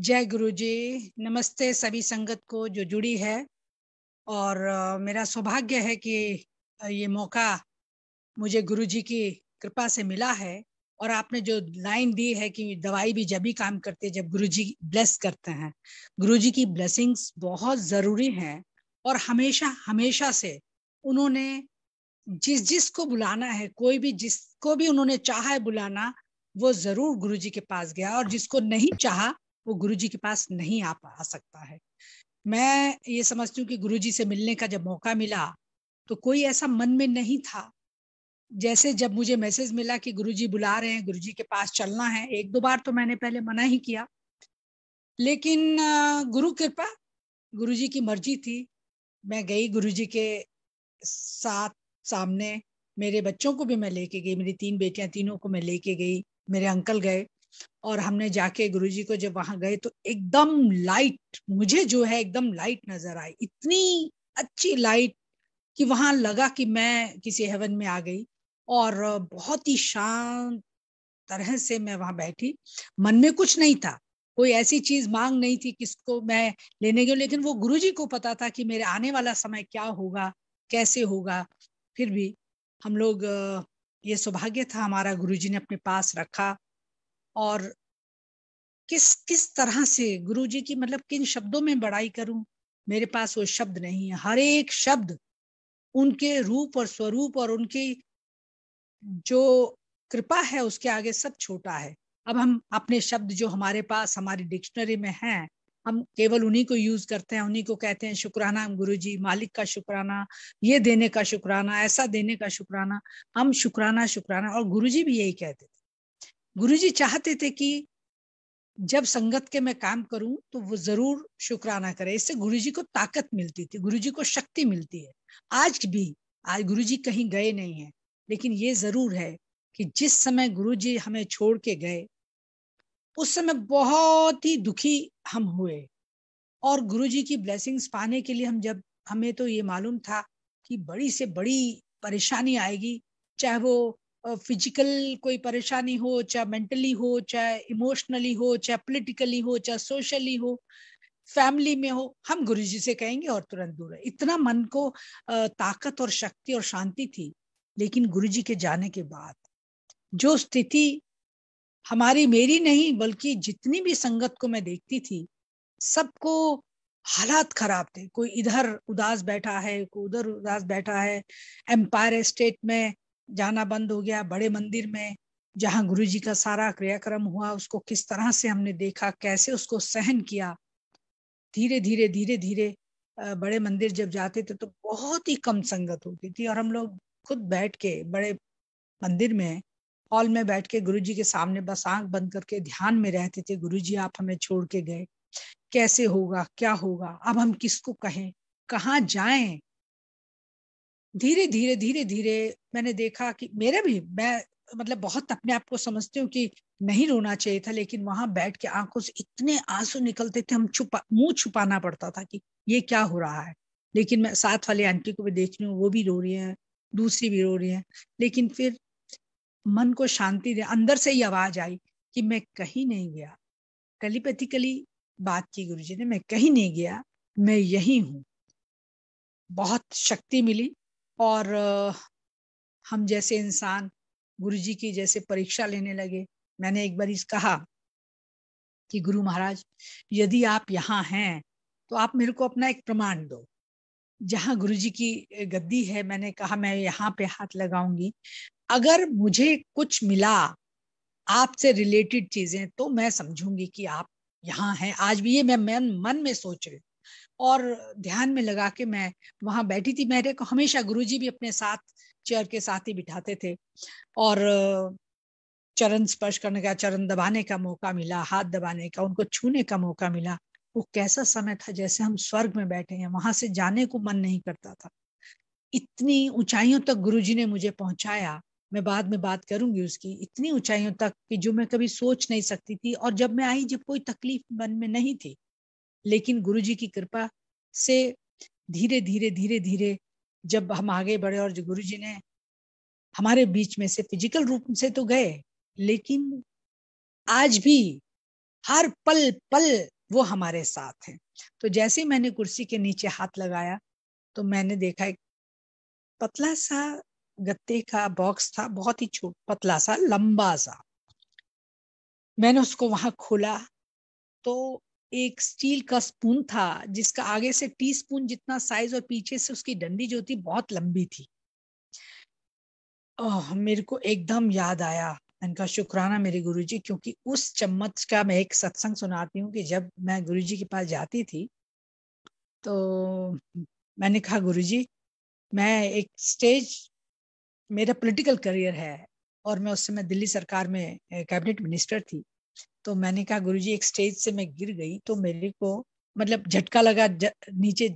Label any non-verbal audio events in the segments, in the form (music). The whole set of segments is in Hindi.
जय गुरु जी नमस्ते सभी संगत को जो जुड़ी है और मेरा सौभाग्य है कि ये मौका मुझे गुरु जी की कृपा से मिला है और आपने जो लाइन दी है कि दवाई भी जब ही काम करती है जब गुरु जी ब्लेस करते हैं गुरु जी की ब्लेसिंग्स बहुत ज़रूरी हैं और हमेशा हमेशा से उन्होंने जिस जिस को बुलाना है कोई भी जिसको भी उन्होंने चाहा है बुलाना वो ज़रूर गुरु जी के पास गया और जिसको नहीं चाहा वो गुरु जी के पास नहीं आ पा सकता है मैं ये समझती हूँ कि गुरु जी से मिलने का जब मौका मिला तो कोई ऐसा मन में नहीं था जैसे जब मुझे मैसेज मिला कि गुरु जी बुला रहे हैं गुरु जी के पास चलना है एक दो बार तो मैंने पहले मना ही किया लेकिन गुरु कृपा गुरु जी की मर्जी थी मैं गई गुरु जी के साथ सामने मेरे बच्चों को भी मैं लेके गई मेरी तीन बेटियां तीनों को मैं लेके गई मेरे अंकल गए और हमने जाके गुरु जी को जब वहां गए तो एकदम लाइट मुझे जो है एकदम लाइट नजर आई इतनी अच्छी लाइट कि वहां लगा कि मैं किसी हेवन में आ गई और बहुत ही शांत तरह से मैं वहां बैठी मन में कुछ नहीं था कोई ऐसी चीज मांग नहीं थी किसको मैं लेने गई लेकिन वो गुरु जी को पता था कि मेरे आने वाला समय क्या होगा कैसे होगा फिर भी हम लोग ये सौभाग्य था हमारा गुरुजी ने अपने पास रखा और किस किस तरह से गुरु जी की मतलब किन शब्दों में बड़ाई करूं मेरे पास वो शब्द नहीं है हर एक शब्द उनके रूप और स्वरूप और उनकी जो कृपा है उसके आगे सब छोटा है अब हम अपने शब्द जो हमारे पास हमारी डिक्शनरी में हैं हम केवल उन्हीं को यूज करते हैं उन्हीं को कहते हैं शुक्राना गुरु जी मालिक का शुक्राना ये देने का शुक्राना ऐसा देने का शुक्राना हम शुक्राना शुक्राना और गुरु जी भी यही कहते थे गुरु जी चाहते थे कि जब संगत के मैं काम करूं तो वो जरूर शुक्राना करे इससे गुरु जी को ताकत मिलती थी गुरु जी को शक्ति मिलती है आज भी आज गुरु जी कहीं गए नहीं है लेकिन ये जरूर है कि जिस समय गुरु जी हमें छोड़ के गए उस समय बहुत ही दुखी हम हुए और गुरु जी की ब्लेसिंग्स पाने के लिए हम जब हमें तो ये मालूम था कि बड़ी से बड़ी परेशानी आएगी चाहे वो फिजिकल कोई परेशानी हो चाहे मेंटली हो चाहे इमोशनली हो चाहे पॉलिटिकली हो चाहे सोशली हो फैमिली में हो हम गुरुजी से कहेंगे और तुरंत दूर है इतना मन को ताकत और शक्ति और शांति थी लेकिन गुरुजी के जाने के बाद जो स्थिति हमारी मेरी नहीं बल्कि जितनी भी संगत को मैं देखती थी सबको हालात खराब थे कोई इधर उदास बैठा है कोई उधर उदास बैठा है एम्पायर स्टेट में जाना बंद हो गया बड़े मंदिर में जहाँ गुरु जी का सारा क्रियाक्रम हुआ उसको किस तरह से हमने देखा कैसे उसको सहन किया धीरे धीरे धीरे धीरे बड़े मंदिर जब जाते थे तो बहुत ही कम संगत होती थी और हम लोग खुद बैठ के बड़े मंदिर में हॉल में बैठ के गुरु जी के सामने बस आंख बंद करके ध्यान में रहते थे गुरु जी आप हमें छोड़ के गए कैसे होगा क्या होगा अब हम किसको कहें कहाँ जाएं धीरे धीरे धीरे धीरे मैंने देखा कि मेरा भी मैं मतलब बहुत अपने आप को समझती हूँ कि नहीं रोना चाहिए था लेकिन वहां बैठ के आंखों से इतने आंसू निकलते थे हम छुपा मुंह छुपाना पड़ता था कि ये क्या हो रहा है लेकिन मैं साथ वाली आंटी को भी देख रही हूँ वो भी रो रही है दूसरी भी रो रही है लेकिन फिर मन को शांति दे अंदर से ही आवाज आई कि मैं कहीं नहीं गया टेलीपैथिकली बात की गुरु ने मैं कहीं नहीं गया मैं यही हूँ बहुत शक्ति मिली और हम जैसे इंसान गुरु जी की जैसे परीक्षा लेने लगे मैंने एक बार इस कहा कि गुरु महाराज यदि आप यहाँ हैं तो आप मेरे को अपना एक प्रमाण दो जहाँ गुरु जी की गद्दी है मैंने कहा मैं यहाँ पे हाथ लगाऊंगी अगर मुझे कुछ मिला आपसे रिलेटेड चीजें तो मैं समझूंगी कि आप यहाँ हैं आज भी ये मैं मन मन में सोच रही और ध्यान में लगा के मैं वहां बैठी थी मेरे को हमेशा गुरुजी भी अपने साथ चेयर के साथ ही बिठाते थे और चरण स्पर्श करने का चरण दबाने का मौका मिला हाथ दबाने का उनको छूने का मौका मिला वो कैसा समय था जैसे हम स्वर्ग में बैठे हैं वहां से जाने को मन नहीं करता था इतनी ऊंचाइयों तक गुरुजी ने मुझे पहुंचाया मैं बाद में बात करूंगी उसकी इतनी ऊंचाइयों तक कि जो मैं कभी सोच नहीं सकती थी और जब मैं आई जब कोई तकलीफ मन में नहीं थी लेकिन गुरु जी की कृपा से धीरे धीरे धीरे धीरे जब हम आगे बढ़े और गुरु जी ने हमारे बीच में से फिजिकल रूप से तो गए लेकिन आज भी हर पल पल वो हमारे साथ हैं तो जैसे ही मैंने कुर्सी के नीचे हाथ लगाया तो मैंने देखा एक पतला सा गत्ते का बॉक्स था बहुत ही छोट पतला सा लंबा सा मैंने उसको वहां खोला तो एक स्टील का स्पून था जिसका आगे से टी स्पून जितना साइज और पीछे से उसकी डंडी जो थी बहुत लंबी थी ओह मेरे को एकदम याद आया इनका शुक्राना मेरे गुरुजी क्योंकि उस चम्मच का मैं एक सत्संग सुनाती हूँ कि जब मैं गुरुजी के पास जाती थी तो मैंने कहा गुरुजी मैं एक स्टेज मेरा पॉलिटिकल करियर है और मैं उस समय दिल्ली सरकार में कैबिनेट मिनिस्टर थी तो मैंने कहा गुरु जी एक स्टेज से मैं गिर गई तो मेरे को मतलब झटका लगा ज, नीचे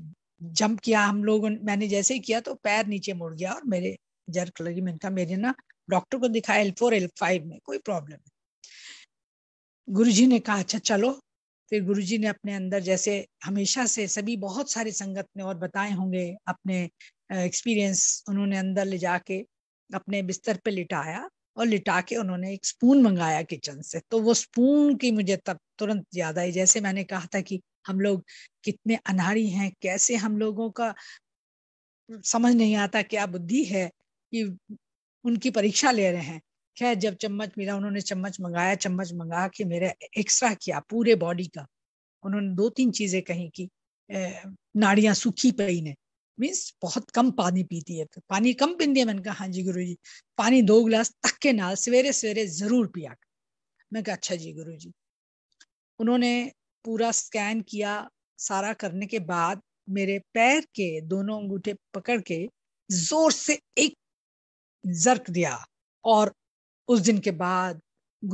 जंप किया हम लोगों मैंने जैसे ही किया तो पैर नीचे मुड़ गया और मेरे जर्क लगी मैंने कहा मेरे ना डॉक्टर को दिखाया एल फोर एल फाइव में कोई प्रॉब्लम है जी ने कहा अच्छा चलो फिर गुरु जी ने अपने अंदर जैसे हमेशा से सभी बहुत सारे संगत ने और बताए होंगे अपने एक्सपीरियंस उन्होंने अंदर ले जाके अपने बिस्तर पे लिटाया और लिटा के उन्होंने एक स्पून मंगाया किचन से तो वो स्पून की मुझे तब तुरंत याद आई जैसे मैंने कहा था कि हम लोग कितने अनाड़ी हैं कैसे हम लोगों का समझ नहीं आता क्या बुद्धि है कि उनकी परीक्षा ले रहे हैं खैर जब चम्मच मिला उन्होंने चम्मच मंगाया चम्मच मंगा के मेरा एक्स्ट्रा किया पूरे बॉडी का उन्होंने दो तीन चीजें कही की नाड़ियां सूखी पड़ी ने मीन्स बहुत कम पानी पीती है तो पानी कम पीती है मैंने कहा हाँ जी गुरु जी पानी दो गिलास तक के नाल सवेरे सवेरे जरूर पिया कर मैं कहा अच्छा जी गुरु जी उन्होंने पूरा स्कैन किया सारा करने के बाद मेरे पैर के दोनों अंगूठे पकड़ के जोर से एक जर्क दिया और उस दिन के बाद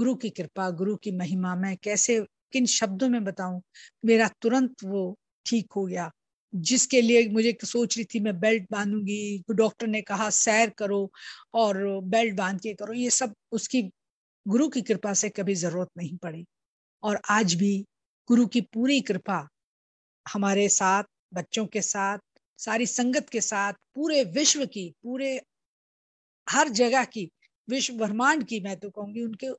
गुरु की कृपा गुरु की महिमा मैं कैसे किन शब्दों में बताऊं मेरा तुरंत वो ठीक हो गया जिसके लिए मुझे सोच रही थी मैं बेल्ट बांधूंगी तो डॉक्टर ने कहा सैर करो और बेल्ट बांध के करो ये सब उसकी गुरु की कृपा से कभी जरूरत नहीं पड़ी और आज भी गुरु की पूरी कृपा हमारे साथ बच्चों के साथ सारी संगत के साथ पूरे विश्व की पूरे हर जगह की विश्व ब्रह्मांड की मैं तो कहूंगी उनके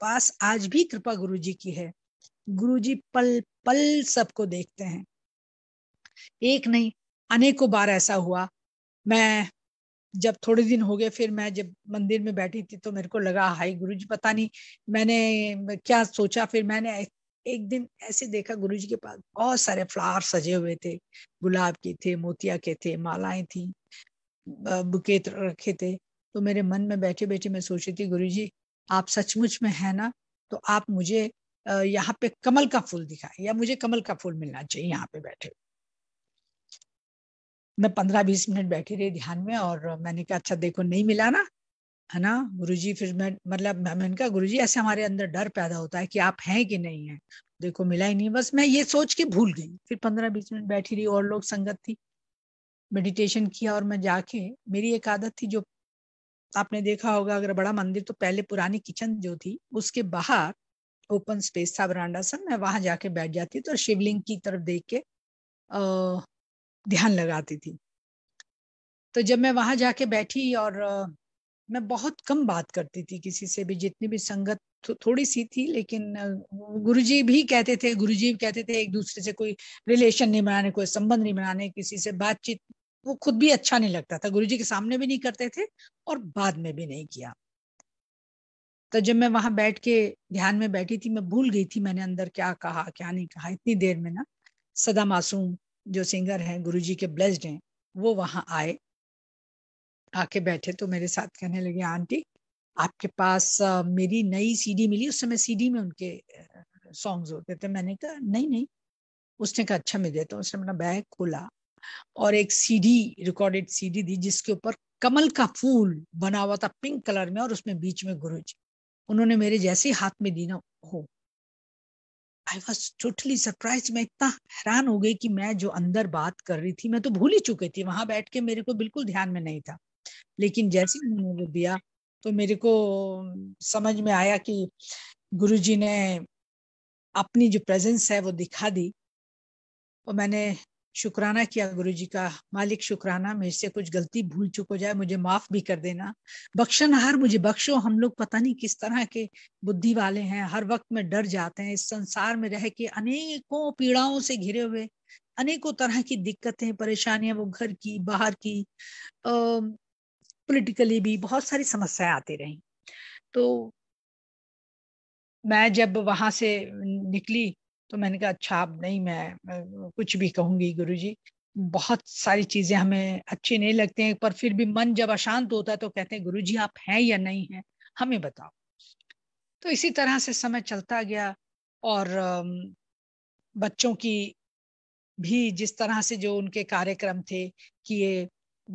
पास आज भी कृपा गुरु जी की है गुरु जी पल पल सबको देखते हैं एक नहीं अनेकों बार ऐसा हुआ मैं जब थोड़े दिन हो गए फिर मैं जब मंदिर में बैठी थी तो मेरे को लगा हाई गुरु जी पता नहीं मैंने क्या सोचा फिर मैंने एक दिन ऐसे देखा गुरु जी के पास बहुत सारे फ्लावर सजे हुए थे गुलाब के थे मोतिया के थे मालाएं थी बुकेत रखे थे तो मेरे मन में बैठे बैठे मैं सोच रही थी गुरु जी आप सचमुच में है ना तो आप मुझे यहाँ पे कमल का फूल दिखाए या मुझे कमल का फूल मिलना चाहिए यहाँ पे बैठे मैं पंद्रह बीस मिनट बैठी रही ध्यान में और मैंने कहा अच्छा देखो नहीं मिला ना है ना गुरु जी फिर मैं मतलब मैंने कहा गुरु जी ऐसे हमारे अंदर डर पैदा होता है कि आप हैं कि नहीं है देखो मिला ही नहीं बस मैं ये सोच के भूल गई फिर पंद्रह बीस मिनट बैठी रही और लोग संगत थी मेडिटेशन किया और मैं जाके मेरी एक आदत थी जो आपने देखा होगा अगर बड़ा मंदिर तो पहले पुरानी किचन जो थी उसके बाहर ओपन स्पेस था बरांडा सा मैं वहां जाके बैठ जाती तो शिवलिंग की तरफ देख के अः ध्यान लगाती थी तो जब मैं वहां जाके बैठी और मैं बहुत कम बात करती थी किसी से भी जितनी भी संगत थो, थोड़ी सी थी लेकिन गुरुजी भी कहते थे गुरुजी भी कहते थे एक दूसरे से कोई रिलेशन नहीं बनाने कोई संबंध नहीं बनाने किसी से बातचीत वो खुद भी अच्छा नहीं लगता था गुरुजी के सामने भी नहीं करते थे और बाद में भी नहीं किया तो जब मैं वहां बैठ के ध्यान में बैठी थी मैं भूल गई थी मैंने अंदर क्या कहा क्या नहीं कहा इतनी देर में ना सदा मासूम जो सिंगर हैं गुरुजी के ब्लेस्ड हैं वो वहां आए आके बैठे तो मेरे साथ कहने लगे आंटी आपके पास आ, मेरी नई सीडी मिली उस समय सीडी में उनके सॉन्ग्स होते थे मैंने कहा नहीं नहीं उसने कहा अच्छा मिले तो उसने अपना बैग खोला और एक सीडी रिकॉर्डेड सीडी दी जिसके ऊपर कमल का फूल बना हुआ था पिंक कलर में और उसमें बीच में गुरुजी उन्होंने मेरे जैसे हाथ में दी ना हो आई वॉज टोटली सरप्राइज मैं इतना हैरान हो गई कि मैं जो अंदर बात कर रही थी मैं तो भूल ही चुकी थी वहां बैठ के मेरे को बिल्कुल ध्यान में नहीं था लेकिन जैसे उन्होंने वो दिया तो मेरे को समझ में आया कि गुरुजी ने अपनी जो प्रेजेंस है वो दिखा दी और मैंने शुक्राना किया गुरु जी का मालिक शुक्राना मेरे से कुछ गलती भूल चुक हो जाए मुझे माफ भी कर देना बख्शन हर मुझे बख्शो हम लोग पता नहीं किस तरह के बुद्धि वाले हैं हर वक्त में डर जाते हैं इस संसार में रह के अनेकों पीड़ाओं से घिरे हुए अनेकों तरह की दिक्कतें परेशानियां वो घर की बाहर की पॉलिटिकली भी बहुत सारी समस्याएं आती रही तो मैं जब वहां से निकली तो मैंने कहा अच्छा अब नहीं मैं, मैं कुछ भी कहूंगी गुरु जी बहुत सारी चीज़ें हमें अच्छी नहीं लगती हैं पर फिर भी मन जब अशांत होता है तो कहते हैं गुरु जी आप हैं या नहीं हैं हमें बताओ तो इसी तरह से समय चलता गया और बच्चों की भी जिस तरह से जो उनके कार्यक्रम थे कि ये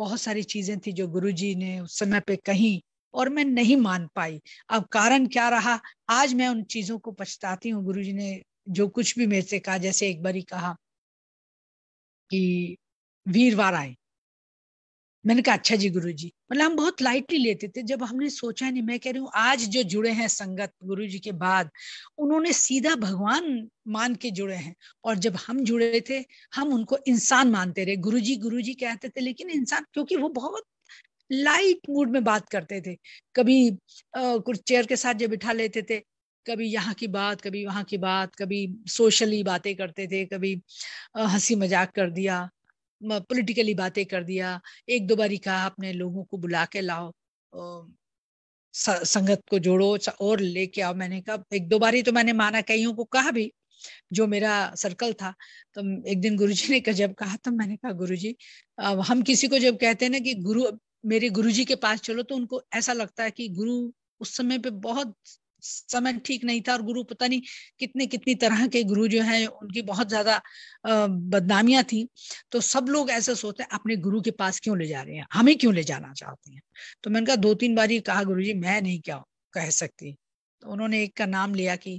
बहुत सारी चीज़ें थी जो गुरु जी ने उस समय पे कही और मैं नहीं मान पाई अब कारण क्या रहा आज मैं उन चीज़ों को पछताती हूँ गुरुजी ने जो कुछ भी मेरे से कहा जैसे एक बारी कहा कि वीरवार आए मैंने कहा अच्छा जी गुरु जी मतलब हम बहुत लाइटली लेते थे जब हमने सोचा नहीं मैं कह रही हूँ आज जो जुड़े हैं संगत गुरु जी के बाद उन्होंने सीधा भगवान मान के जुड़े हैं और जब हम जुड़े थे हम उनको इंसान मानते रहे गुरु जी गुरु जी कहते थे लेकिन इंसान क्योंकि वो बहुत लाइट मूड में बात करते थे कभी कुछ चेयर के साथ जो बिठा लेते थे कभी यहाँ की बात कभी वहां की बात कभी सोशली बातें करते थे कभी हंसी मजाक कर दिया पॉलिटिकली बातें कर दिया एक दो बारी कहा अपने लोगों को बुला के लाओ संगत को जोड़ो और लेके आओ मैंने कहा एक दो बारी तो मैंने माना कईयों को कहा भी जो मेरा सर्कल था तो एक दिन गुरुजी ने जब कहा तो मैंने कहा गुरुजी अब हम किसी को जब कहते हैं ना कि गुरु मेरे गुरुजी के पास चलो तो उनको ऐसा लगता है कि गुरु उस समय पे बहुत समय ठीक नहीं था और गुरु पता नहीं कितने कितनी तरह के गुरु जो हैं उनकी बहुत ज्यादा बदनामियां थी तो सब लोग ऐसे सोचते हैं अपने गुरु के पास क्यों ले जा रहे हैं हमें क्यों ले जाना चाहते हैं तो मैंने कहा दो तीन बार ही कहा गुरु जी मैं नहीं क्या कह सकती तो उन्होंने एक का नाम लिया कि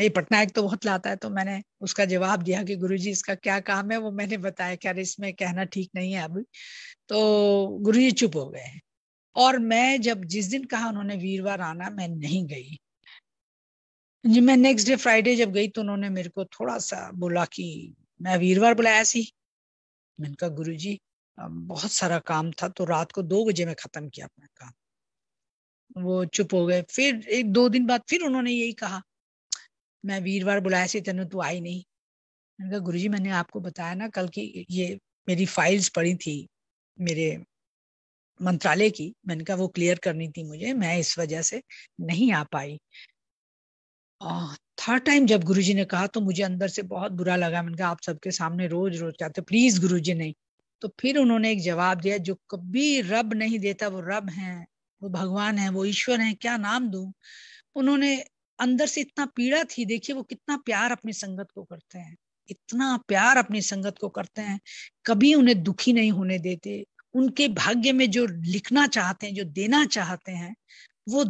ये पटनायक तो बहुत लाता है तो मैंने उसका जवाब दिया कि गुरु जी इसका क्या काम है वो मैंने बताया कि अरे इसमें कहना ठीक नहीं है अभी तो गुरु जी चुप हो गए हैं और मैं जब जिस दिन कहा उन्होंने वीरवार आना मैं नहीं गई जी मैं नेक्स्ट डे फ्राइडे जब गई तो उन्होंने मेरे को थोड़ा सा बोला कि मैं वीरवार बुलाया सी मैंने कहा गुरु जी बहुत सारा काम था तो रात को दो बजे में खत्म किया अपना काम वो चुप हो गए फिर एक दो दिन बाद फिर उन्होंने यही कहा मैं वीरवार बुलाया सी तेन तू तो आई नहीं मैंने कहा गुरु जी मैंने आपको बताया ना कल की ये मेरी फाइल्स पड़ी थी मेरे मंत्रालय की मैंने कहा वो क्लियर करनी थी मुझे मैं इस वजह से नहीं आ पाई थर्ड टाइम जब गुरुजी ने कहा तो मुझे अंदर से बहुत बुरा लगा मैंने कहा आप सबके सामने रोज रोज कहते प्लीज गुरुजी नहीं तो फिर उन्होंने एक जवाब दिया जो कभी रब नहीं देता वो रब है वो भगवान है वो ईश्वर है क्या नाम दू उन्होंने अंदर से इतना पीड़ा थी देखिए वो कितना प्यार अपनी संगत को करते हैं इतना प्यार अपनी संगत को करते हैं कभी उन्हें दुखी नहीं होने देते उनके भाग्य में जो लिखना चाहते हैं जो देना चाहते हैं वो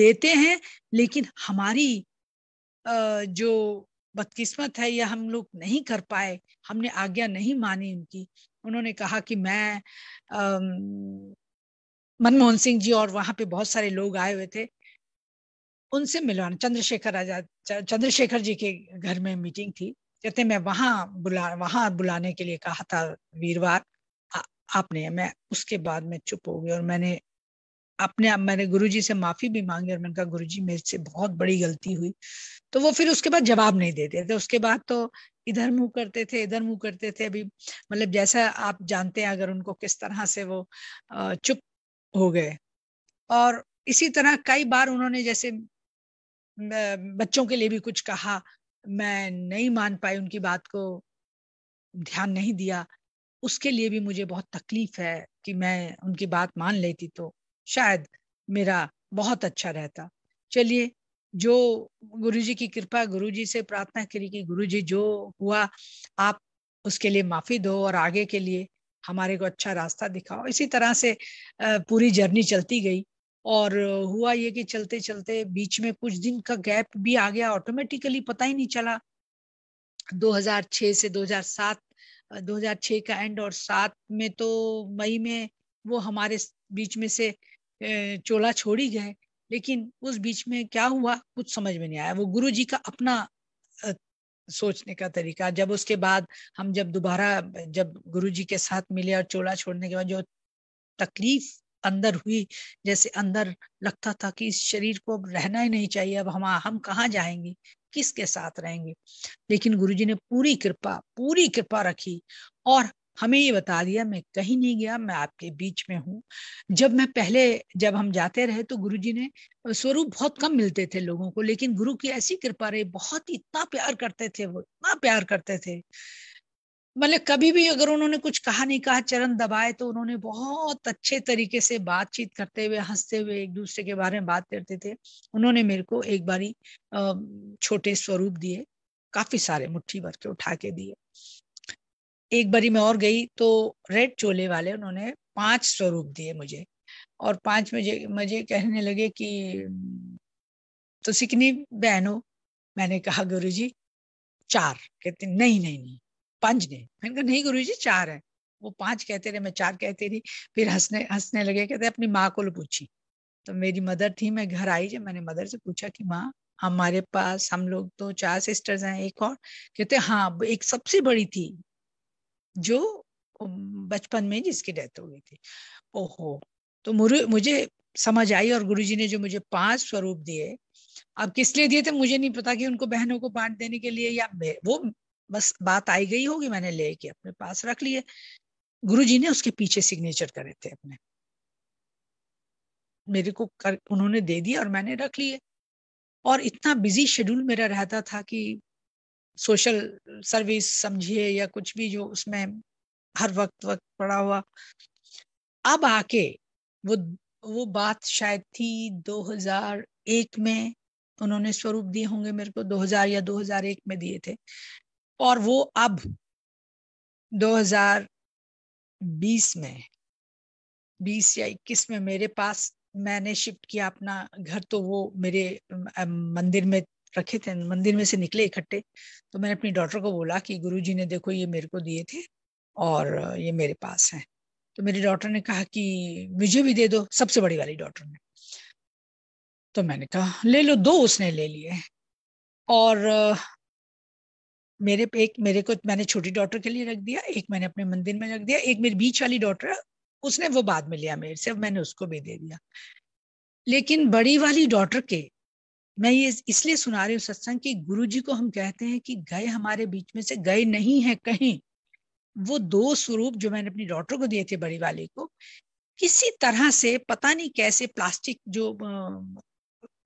देते हैं लेकिन हमारी जो बदकिस्मत है या हम लोग नहीं कर पाए हमने आज्ञा नहीं मानी उनकी उन्होंने कहा कि मैं मनमोहन सिंह जी और वहां पे बहुत सारे लोग आए हुए थे उनसे मिलवाना चंद्रशेखर आजाद चंद्रशेखर जी के घर में मीटिंग थी कहते मैं वहां बुला वहां बुलाने के लिए कहा था वीरवार आपने मैं उसके बाद में चुप हो गई और मैंने अपने आप मैंने गुरु से माफी भी मांगी और मैंने कहा जी मेरे से बहुत बड़ी गलती हुई तो वो फिर उसके बाद जवाब नहीं देते थे उसके बाद तो इधर मुंह करते थे इधर मुंह करते थे अभी मतलब जैसा आप जानते हैं अगर उनको किस तरह से वो चुप हो गए और इसी तरह कई बार उन्होंने जैसे बच्चों के लिए भी कुछ कहा मैं नहीं मान पाई उनकी बात को ध्यान नहीं दिया उसके लिए भी मुझे बहुत तकलीफ है कि मैं उनकी बात मान लेती तो शायद मेरा बहुत अच्छा रहता चलिए जो गुरुजी की कृपा गुरुजी से प्रार्थना करी कि गुरुजी जो हुआ आप उसके लिए माफी दो और आगे के लिए हमारे को अच्छा रास्ता दिखाओ इसी तरह से पूरी जर्नी चलती गई और हुआ ये कि चलते चलते बीच में कुछ दिन का गैप भी आ गया ऑटोमेटिकली पता ही नहीं चला 2006 से 2007 2006 का एंड और सात में तो मई में वो हमारे बीच में से चोला छोड़ी गए लेकिन उस बीच में क्या हुआ कुछ समझ में नहीं आया वो गुरु जी का अपना सोचने का तरीका जब उसके बाद हम जब दोबारा जब गुरु जी के साथ मिले और चोला छोड़ने के बाद जो तकलीफ अंदर हुई जैसे अंदर लगता था कि इस शरीर को अब रहना ही नहीं चाहिए अब हम हम कहाँ जाएंगे किसके साथ रहेंगे लेकिन गुरुजी ने पूरी कृपा पूरी कृपा रखी और हमें ये बता दिया मैं कहीं नहीं गया मैं आपके बीच में हूँ जब मैं पहले जब हम जाते रहे तो गुरुजी ने स्वरूप बहुत कम मिलते थे लोगों को लेकिन गुरु की ऐसी कृपा रही बहुत ही इतना प्यार करते थे वो इतना प्यार करते थे मतलब कभी भी अगर उन्होंने कुछ कहा नहीं कहा चरण दबाए तो उन्होंने बहुत अच्छे तरीके से बातचीत करते हुए हंसते हुए एक दूसरे के बारे में बात करते थे उन्होंने मेरे को एक बारी छोटे स्वरूप दिए काफी सारे मुट्ठी भर के उठा के दिए एक बारी मैं और गई तो रेड चोले वाले उन्होंने पांच स्वरूप दिए मुझे और पांच मुझे मुझे कहने लगे कि तो सिकनी बहन हो मैंने कहा गुरु जी चार कहते नहीं नहीं नहीं पांच ने मैंने कहा नहीं गुरु जी चार है वो पांच कहते रहे मैं चार कहती रही फिर हंसने हंसने लगे कहते अपनी माँ को पूछी तो मेरी मदर थी मैं घर आई जब मैंने मदर से पूछा कि माँ हमारे पास हम लोग तो चार सिस्टर्स हैं एक और कहते हाँ एक सबसे बड़ी थी जो बचपन में जिसकी डेथ हो गई थी ओहो तो मुझे समझ आई और गुरुजी ने जो मुझे पांच स्वरूप दिए अब किस लिए दिए थे मुझे नहीं पता कि उनको बहनों को बांट देने के लिए या वो बस बात आई गई होगी मैंने लेके अपने पास रख लिए गुरु जी ने उसके पीछे सिग्नेचर करे थे अपने मेरे को कर, उन्होंने दे दिया और मैंने रख लिए और इतना बिजी शेड्यूल मेरा रहता था कि सोशल सर्विस समझिए या कुछ भी जो उसमें हर वक्त वक्त पड़ा हुआ अब आके वो वो बात शायद थी 2001 में उन्होंने स्वरूप दिए होंगे मेरे को 2000 या 2001 में दिए थे और वो अब 2020 में 20 या 21 में मेरे पास मैंने शिफ्ट किया अपना घर तो वो मेरे मंदिर में रखे थे मंदिर में से निकले इकट्ठे तो मैंने अपनी डॉटर को बोला कि गुरुजी ने देखो ये मेरे को दिए थे और ये मेरे पास हैं तो मेरी डॉटर ने कहा कि मुझे भी दे दो सबसे बड़ी वाली डॉटर ने तो मैंने कहा ले लो दो उसने ले लिए और मेरे पे एक मेरे को मैंने छोटी डॉटर के लिए रख दिया एक मैंने अपने मंदिर में रख दिया एक मेरी बीच वाली डॉटर उसने वो बाद में लिया मेरे से मैंने उसको भी दे दिया लेकिन बड़ी वाली डॉटर के मैं ये इसलिए सुना रही हूँ सत्संग कि गुरु जी को हम कहते हैं कि गए हमारे बीच में से गए नहीं है कहीं वो दो स्वरूप जो मैंने अपनी डॉटर को दिए थे बड़ी वाली को किसी तरह से पता नहीं कैसे प्लास्टिक जो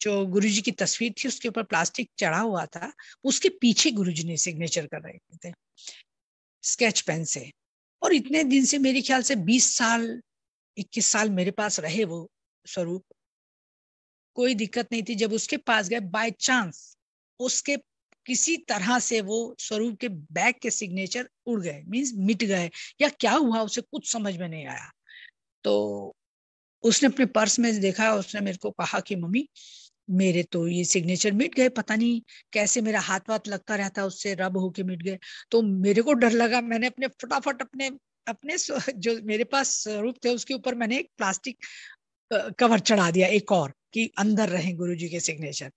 जो गुरुजी की तस्वीर थी उसके ऊपर प्लास्टिक चढ़ा हुआ था उसके पीछे गुरुजी ने सिग्नेचर कर रहे थे स्केच पेन से और इतने दिन से मेरे ख्याल से 20 साल 21 साल मेरे पास रहे वो स्वरूप कोई दिक्कत नहीं थी जब उसके पास गए बाय चांस उसके किसी तरह से वो स्वरूप के बैग के सिग्नेचर उड़ गए मीन्स मिट गए या क्या हुआ उसे कुछ समझ में नहीं आया तो उसने अपने पर्स में देखा उसने मेरे को कहा कि मम्मी मेरे तो ये सिग्नेचर मिट गए पता नहीं कैसे मेरा हाथ वाथ लगता रहता उससे रब होके मिट गए तो मेरे को डर लगा मैंने अपने फटाफट अपने अपने जो मेरे पास स्वरूप थे उसके ऊपर मैंने एक प्लास्टिक कवर चढ़ा दिया एक और कि अंदर रहे गुरु जी के सिग्नेचर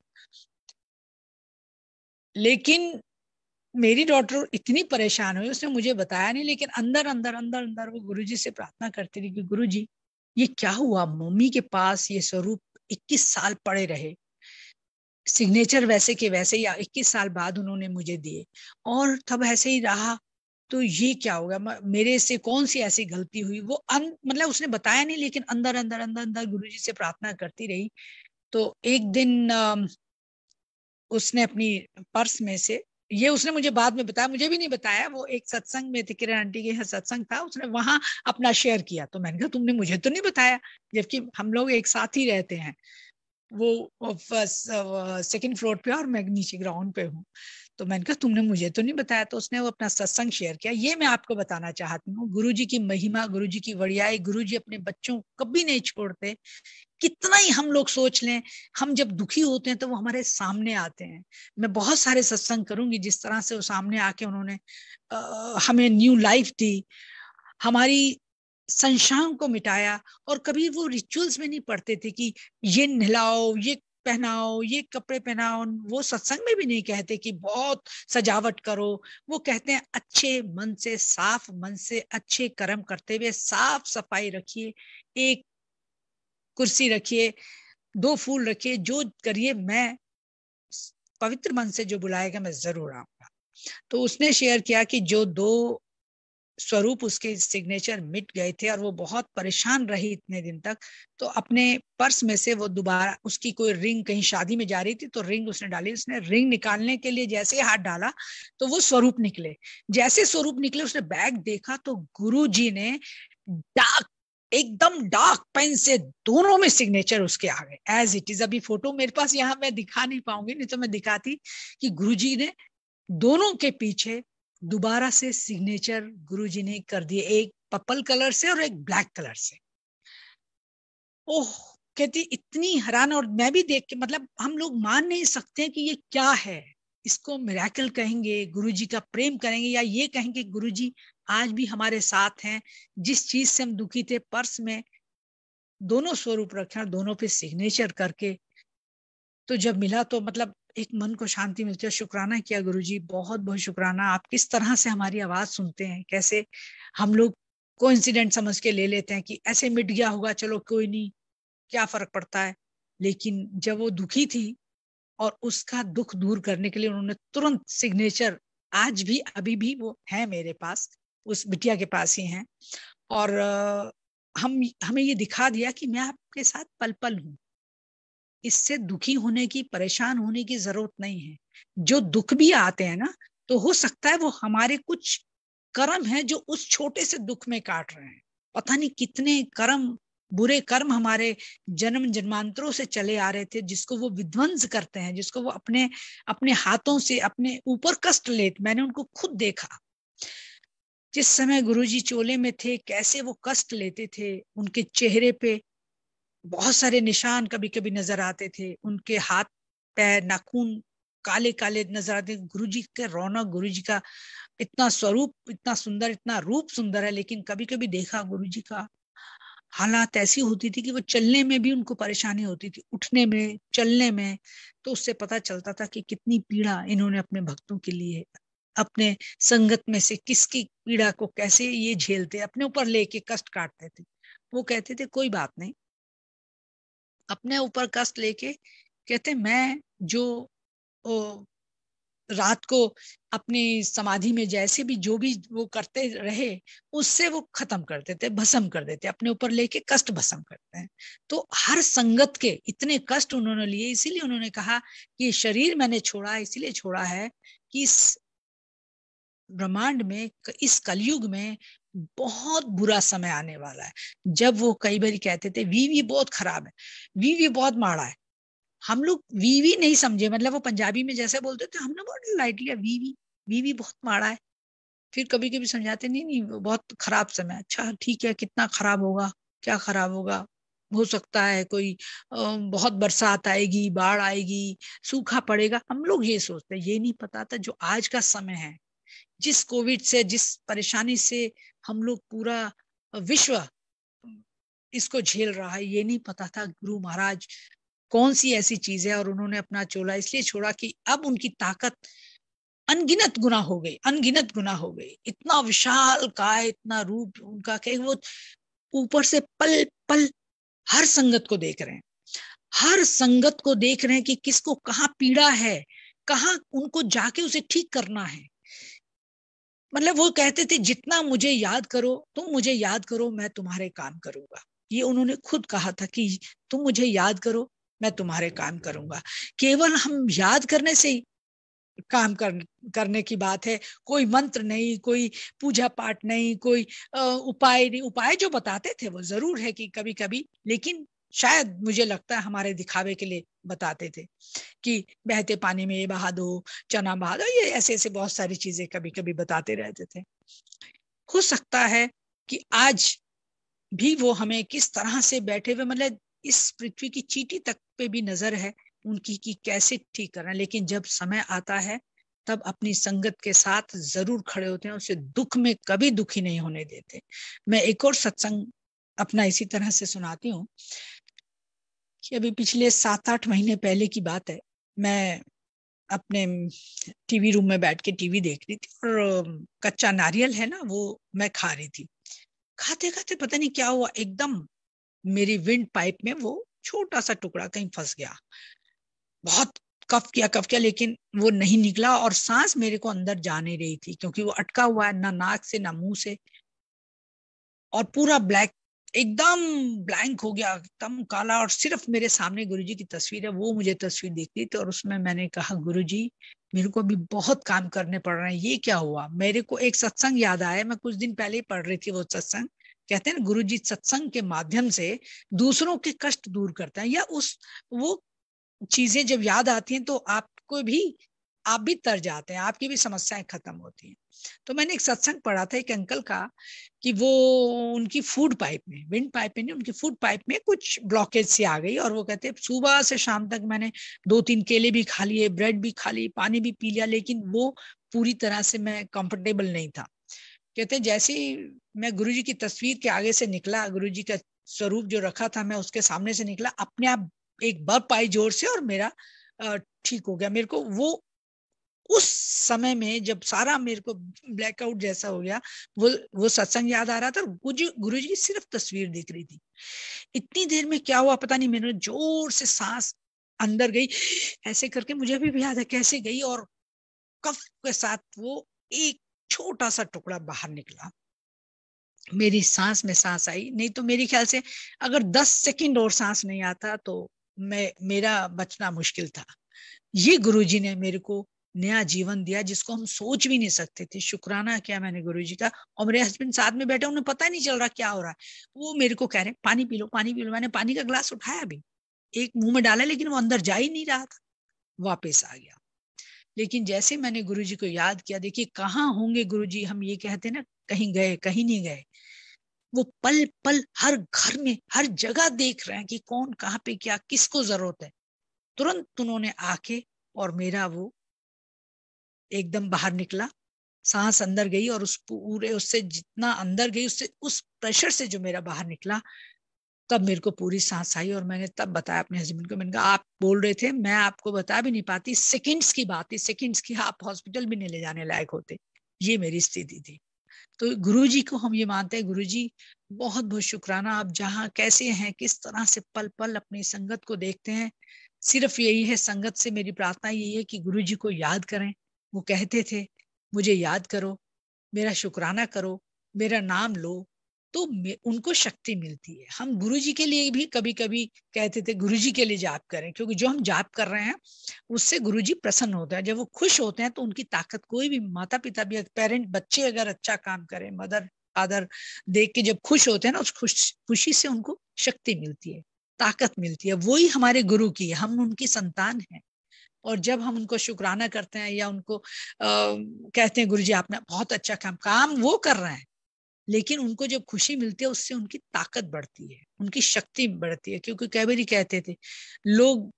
लेकिन मेरी डॉटर इतनी परेशान हुई उसने मुझे बताया नहीं लेकिन अंदर अंदर अंदर अंदर वो गुरुजी से प्रार्थना करती रही कि गुरुजी ये क्या हुआ मम्मी के पास ये स्वरूप 21 साल पड़े रहे सिग्नेचर वैसे के वैसे ही इक्कीस साल बाद उन्होंने मुझे दिए और तब ऐसे ही रहा तो ये क्या होगा मेरे से कौन सी ऐसी गलती हुई वो अन अं, मतलब उसने बताया नहीं लेकिन अंदर अंदर अंदर अंदर गुरु जी से प्रार्थना करती रही तो एक दिन उसने अपनी पर्स में से ये उसने मुझे बाद में बताया मुझे भी नहीं बताया वो एक सत्संग में थी किरण आंटी के यहाँ सत्संग था उसने वहां अपना शेयर किया तो मैंने कहा तुमने मुझे तो नहीं बताया जबकि हम लोग एक साथ ही रहते हैं वो सेकंड फ्लोर पे और मैं नीचे ग्राउंड पे हूँ तो मैंने कहा तुमने मुझे तो नहीं बताया तो उसने वो अपना सत्संग शेयर किया ये मैं आपको बताना चाहती हूँ गुरु जी की महिमा गुरु जी की वड़ियाई गुरु जी अपने बच्चों को कभी नहीं छोड़ते कितना ही हम लोग सोच लें हम जब दुखी होते हैं तो वो हमारे सामने आते हैं मैं बहुत सारे सत्संग करूंगी जिस तरह से वो सामने आके उन्होंने आ, हमें न्यू लाइफ दी हमारी संशाओं को मिटाया और कभी वो रिचुअल्स में नहीं पढ़ते थे कि ये नहलाओ ये पहनाओ ये कपड़े पहनाओ वो सत्संग में भी नहीं कहते कि बहुत सजावट करो वो कहते हैं अच्छे मन से साफ मन से अच्छे कर्म करते हुए साफ सफाई रखिए एक कुर्सी रखिए दो फूल रखिए जो करिए मैं पवित्र मन से जो बुलाएगा मैं जरूर आऊंगा तो उसने शेयर किया कि जो दो स्वरूप उसके सिग्नेचर मिट गए थे और वो बहुत परेशान रही इतने दिन तक तो अपने पर्स में से वो दोबारा उसकी कोई रिंग कहीं शादी में जा रही थी तो रिंग उसने डाली उसने रिंग निकालने के लिए जैसे हाथ डाला तो वो स्वरूप निकले जैसे स्वरूप निकले उसने बैग देखा तो गुरु जी ने डाक एकदम डार्क पेन से दोनों में सिग्नेचर उसके आ गए एज इट इज अभी फोटो मेरे पास यहाँ मैं दिखा नहीं पाऊंगी नहीं तो मैं दिखाती कि गुरुजी ने दोनों के पीछे दोबारा से सिग्नेचर गुरुजी ने कर दिए एक पर्पल कलर से और एक ब्लैक कलर से ओह कहती इतनी हैरान और मैं भी देख के मतलब हम लोग मान नहीं सकते कि ये क्या है इसको मेरेकल कहेंगे गुरुजी का प्रेम करेंगे या ये कहेंगे गुरुजी आज भी हमारे साथ हैं जिस चीज से हम दुखी थे पर्स में दोनों स्वरूप रखे और दोनों पे सिग्नेचर करके तो जब मिला तो मतलब एक मन को शांति मिलती है शुक्राना किया गुरु जी बहुत बहुत शुक्राना आप किस तरह से हमारी आवाज सुनते हैं कैसे हम लोग को इंसिडेंट समझ के ले लेते हैं कि ऐसे मिट गया होगा चलो कोई नहीं क्या फर्क पड़ता है लेकिन जब वो दुखी थी और उसका दुख दूर करने के लिए उन्होंने तुरंत सिग्नेचर आज भी अभी भी वो है मेरे पास उस बिटिया के पास ही हैं और हम हमें ये दिखा दिया कि मैं आपके साथ पल पल हूँ इससे दुखी होने की परेशान होने की जरूरत नहीं है जो दुख भी आते हैं ना तो हो सकता है वो हमारे कुछ कर्म है जो उस छोटे से दुख में काट रहे हैं पता नहीं कितने कर्म बुरे कर्म हमारे जन्म जन्मांतरों से चले आ रहे थे जिसको वो विध्वंस करते हैं जिसको वो अपने अपने हाथों से अपने ऊपर कष्ट लेते मैंने उनको खुद देखा जिस समय गुरुजी चोले में थे कैसे वो कष्ट लेते थे उनके चेहरे पे बहुत सारे निशान कभी कभी नजर आते थे उनके हाथ पैर नाखून काले काले नजर आते गुरु जी के रौनक गुरु जी का इतना स्वरूप इतना सुंदर इतना रूप सुंदर है लेकिन कभी कभी देखा गुरु जी का हालात ऐसी होती थी कि वो चलने में भी उनको परेशानी होती थी उठने में चलने में तो उससे पता चलता था कि कितनी पीड़ा इन्होंने अपने भक्तों के लिए अपने संगत में से किसकी पीड़ा को कैसे ये झेलते अपने ऊपर लेके कष्ट काटते थे वो कहते थे कोई बात नहीं अपने ऊपर कष्ट लेके कहते मैं जो ओ, रात को अपनी समाधि में जैसे भी जो भी वो करते रहे उससे वो खत्म कर देते भस्म कर देते अपने ऊपर लेके कष्ट भस्म करते हैं तो हर संगत के इतने कष्ट उन्होंने लिए इसीलिए उन्होंने कहा कि शरीर मैंने छोड़ा इसीलिए छोड़ा है कि ब्रह्मांड में इस कलयुग में बहुत बुरा समय आने वाला है जब वो कई बार कहते थे वीवी बहुत खराब है वीवी बहुत माड़ा है हम लोग वीवी नहीं समझे मतलब वो पंजाबी में जैसे बोलते थे हमने बहुत लाइट लिया वीवी वीवी बहुत माड़ा है फिर कभी कभी समझाते नहीं नहीं बहुत खराब समय अच्छा ठीक है कितना खराब होगा क्या खराब होगा हो सकता है कोई बहुत बरसात आएगी बाढ़ आएगी सूखा पड़ेगा हम लोग ये सोचते ये नहीं पता था जो आज का समय है जिस कोविड से जिस परेशानी से हम लोग पूरा विश्व इसको झेल रहा है ये नहीं पता था गुरु महाराज कौन सी ऐसी चीज है और उन्होंने अपना चोला इसलिए छोड़ा कि अब उनकी ताकत अनगिनत गुना हो गई अनगिनत गुना हो गई इतना विशाल काय इतना रूप उनका कि वो ऊपर से पल पल हर संगत को देख रहे हैं हर संगत को देख रहे हैं कि किसको कहाँ पीड़ा है कहाँ उनको जाके उसे ठीक करना है मतलब वो कहते थे जितना मुझे याद करो तुम मुझे याद करो मैं तुम्हारे काम करूंगा ये उन्होंने खुद कहा था कि तुम मुझे याद करो मैं तुम्हारे काम करूंगा केवल हम याद करने से ही काम कर, करने की बात है कोई मंत्र नहीं कोई पूजा पाठ नहीं कोई उपाय नहीं उपाय जो बताते थे वो जरूर है कि कभी कभी लेकिन शायद मुझे लगता है हमारे दिखावे के लिए बताते थे कि बहते पानी में ये बहा दो चना बहा दो ये ऐसे ऐसे बहुत सारी चीजें कभी कभी बताते रहते थे हो सकता है कि आज भी वो हमें किस तरह से बैठे हुए मतलब इस पृथ्वी की चीटी तक पे भी नजर है उनकी की कैसे ठीक करना लेकिन जब समय आता है तब अपनी संगत के साथ जरूर खड़े होते हैं उसे दुख में कभी दुखी नहीं होने देते मैं एक और सत्संग अपना इसी तरह से सुनाती हूँ कि अभी पिछले सात आठ महीने पहले की बात है मैं अपने टीवी रूम में बैठ के टीवी देख रही थी और कच्चा नारियल है ना वो मैं खा रही थी खाते खाते पता नहीं क्या हुआ एकदम मेरी विंड पाइप में वो छोटा सा टुकड़ा कहीं फंस गया बहुत कफ किया कफ किया लेकिन वो नहीं निकला और सांस मेरे को अंदर जा नहीं रही थी क्योंकि वो अटका हुआ है ना नाक से ना मुंह से और पूरा ब्लैक एकदम ब्लैंक हो गया एकदम काला और सिर्फ मेरे सामने गुरुजी की तस्वीर है वो मुझे तस्वीर देखती थी तो और उसमें मैंने कहा गुरुजी मेरे को अभी बहुत काम करने पड़ रहे हैं ये क्या हुआ मेरे को एक सत्संग याद आया मैं कुछ दिन पहले ही पढ़ रही थी वो सत्संग कहते हैं ना गुरु जी सत्संग के माध्यम से दूसरों के कष्ट दूर करते हैं या उस वो चीजें जब याद आती हैं तो आपको भी आप भी तर जाते हैं आपकी भी समस्याएं खत्म होती हैं तो मैंने एक सत्संग पढ़ा था एक अंकल का कि वो उनकी फूड पाइप में विंड पाइप में नहीं उनकी फूड पाइप में कुछ ब्लॉकेज सी आ गई और वो कहते सुबह से शाम तक मैंने दो तीन केले भी खा लिए ब्रेड भी खा ली पानी भी पी लिया लेकिन वो पूरी तरह से मैं कंफर्टेबल नहीं था कहते जैसे ही मैं जी की तस्वीर के आगे से निकला जी का स्वरूप जो रखा था मैं उसके सामने से निकला अपने आप एक बर्फ पाई जोर से और मेरा ठीक हो गया मेरे को वो उस समय में जब सारा मेरे को ब्लैकआउट जैसा हो गया वो वो सत्संग याद आ रहा था गुरु गुरु जी की सिर्फ तस्वीर दिख रही थी इतनी देर में क्या हुआ पता नहीं मैंने जोर से सांस अंदर गई ऐसे करके मुझे भी याद है कैसे गई और कफ के साथ वो एक छोटा सा टुकड़ा बाहर निकला मेरी सांस में सांस आई नहीं तो मेरे ख्याल से अगर दस सेकंड और सांस नहीं आता तो मैं मेरा बचना मुश्किल था ये गुरुजी ने मेरे को नया जीवन दिया जिसको हम सोच भी नहीं सकते थे शुक्राना क्या मैंने गुरु जी का और मेरे हस्बैंड साथ में बैठे उन्हें पता नहीं चल रहा क्या हो रहा है वो मेरे को कह रहे पानी पी लो पानी पी लो मैंने पानी का ग्लास उठाया भी एक मुंह में डाला लेकिन वो अंदर जा ही नहीं रहा था वापिस आ गया लेकिन जैसे मैंने गुरु जी को याद किया देखिए कहाँ होंगे गुरु जी हम ये कहते ना कहीं गए कहीं नहीं गए वो पल पल हर घर में हर जगह देख रहे हैं कि कौन कहाँ पे क्या किसको जरूरत है तुरंत उन्होंने आके और मेरा वो एकदम बाहर निकला सांस अंदर गई और उस पूरे उससे जितना अंदर गई उससे उस प्रेशर से जो मेरा बाहर निकला तब मेरे को पूरी सांस आई और मैंने तब बताया अपने हस्बैंड को मैंने कहा आप बोल रहे थे मैं आपको बता भी नहीं पाती सेकंड्स की बात थी सेकंड्स की आप हॉस्पिटल भी नहीं ले जाने लायक होते ये मेरी स्थिति थी तो गुरु जी को हम ये मानते हैं गुरु जी बहुत बहुत शुक्राना आप जहाँ कैसे हैं किस तरह से पल पल अपनी संगत को देखते हैं सिर्फ यही है संगत से मेरी प्रार्थना यही है कि गुरु जी को याद करें वो कहते थे मुझे याद करो मेरा शुक्राना करो मेरा नाम लो तो उनको शक्ति मिलती है हम गुरु जी के लिए भी कभी कभी कहते थे गुरु जी के लिए जाप करें क्योंकि जो हम जाप कर रहे हैं उससे गुरु जी प्रसन्न होते हैं जब वो खुश होते हैं तो उनकी ताकत कोई भी माता पिता भी पेरेंट बच्चे अगर अच्छा काम करें मदर फादर देख के जब खुश होते हैं ना उस खुश खुशी से उनको शक्ति मिलती है ताकत मिलती है वही हमारे गुरु की हम उनकी संतान है और जब हम उनको शुक्राना करते हैं या उनको आ, कहते हैं गुरु जी आपने बहुत अच्छा काम काम वो कर रहे हैं लेकिन उनको जब खुशी मिलती है उससे उनकी ताकत बढ़ती है उनकी शक्ति बढ़ती है क्योंकि कई बार कहते थे लोग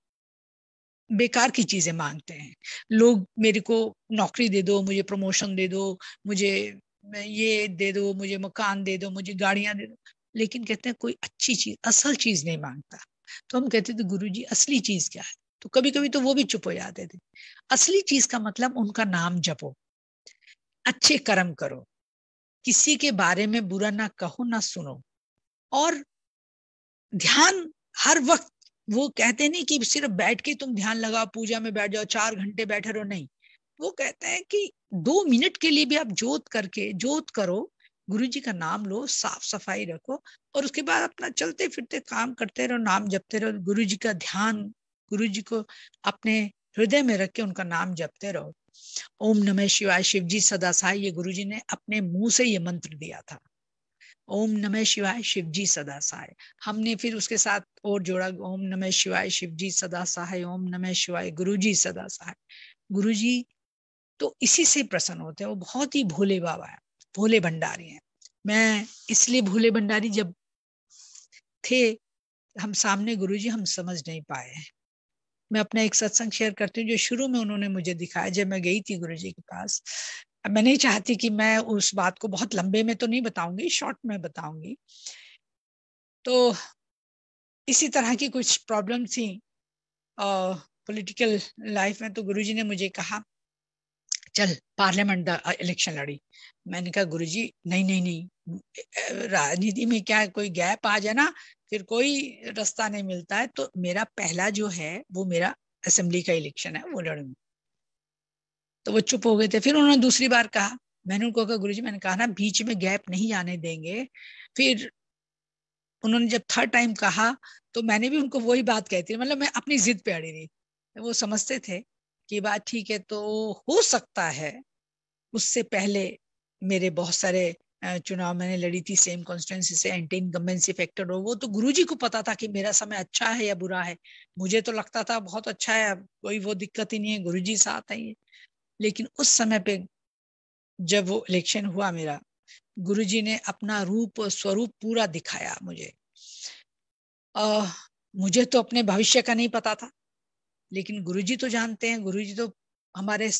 बेकार की चीजें मांगते हैं लोग मेरे को नौकरी दे दो मुझे प्रमोशन दे दो मुझे ये दे दो मुझे मकान दे दो मुझे गाड़ियां दे दो लेकिन कहते हैं कोई अच्छी चीज असल चीज नहीं मांगता तो हम कहते थे गुरु जी असली चीज क्या है तो कभी कभी तो वो भी चुप हो जाते थे असली चीज का मतलब उनका नाम जपो अच्छे कर्म करो किसी के बारे में बुरा ना कहो ना सुनो और ध्यान हर वक्त वो कहते नहीं कि सिर्फ बैठ के तुम ध्यान लगाओ पूजा में बैठ जाओ चार घंटे बैठे रहो नहीं वो कहते हैं कि दो मिनट के लिए भी आप जोत करके जोत करो गुरु जी का नाम लो साफ सफाई रखो और उसके बाद अपना चलते फिरते काम करते रहो नाम जपते रहो गुरु जी का ध्यान गुरु जी को अपने हृदय में रख के उनका नाम जपते रहो ओम नमः शिवाय शिव जी सदा सहाय ये गुरु जी ने अपने मुंह से ये मंत्र दिया था ओम नमः शिवाय शिव जी सदा सहाय हमने फिर उसके साथ और जोड़ा ओम नमः शिवाय शिव जी सदा सहाय ओम नमः शिवाय गुरु जी सदा सहाय गुरु जी तो इसी से प्रसन्न होते हैं वो बहुत ही भोले बाबा है भोले भंडारी हैं मैं इसलिए भोले भंडारी जब थे हम सामने गुरु जी हम समझ नहीं पाए हैं मैं अपना एक सत्संग शेयर करती हूँ जो शुरू में उन्होंने मुझे दिखाया जब मैं गई थी गुरु जी के पास मैं नहीं चाहती कि मैं उस बात को बहुत लंबे में तो नहीं बताऊंगी शॉर्ट में बताऊंगी तो इसी तरह की कुछ प्रॉब्लम थी पॉलिटिकल लाइफ में तो गुरुजी ने मुझे कहा चल पार्लियामेंट इलेक्शन लड़ी मैंने कहा गुरुजी नहीं नहीं नहीं राजनीति में क्या कोई गैप आ जाए ना फिर कोई रास्ता नहीं मिलता है तो मेरा पहला जो है वो मेरा असेंबली का इलेक्शन है वो लड़ूंगी तो वो चुप हो गए थे फिर उन्होंने दूसरी बार कहा मैंने उनको कहा गुरु जी मैंने कहा ना बीच में गैप नहीं आने देंगे फिर उन्होंने जब थर्ड टाइम कहा तो मैंने भी उनको वही बात कहती मतलब मैं अपनी जिद पे अड़ी रही वो समझते थे कि बात ठीक है तो हो सकता है उससे पहले मेरे बहुत सारे चुनाव मैंने लड़ी थी सेम कॉन्स्टिट्युएंसी से एंटी इनकम्बेंसी फैक्टर हो वो तो गुरुजी को पता था कि मेरा समय अच्छा है या बुरा है मुझे तो लगता था बहुत अच्छा है कोई वो दिक्कत ही नहीं है गुरु साथ है ये लेकिन उस समय पे जब वो इलेक्शन हुआ मेरा गुरुजी ने अपना रूप स्वरूप पूरा दिखाया मुझे आ, मुझे तो अपने भविष्य का नहीं पता था लेकिन गुरुजी तो जानते हैं गुरुजी तो हमारे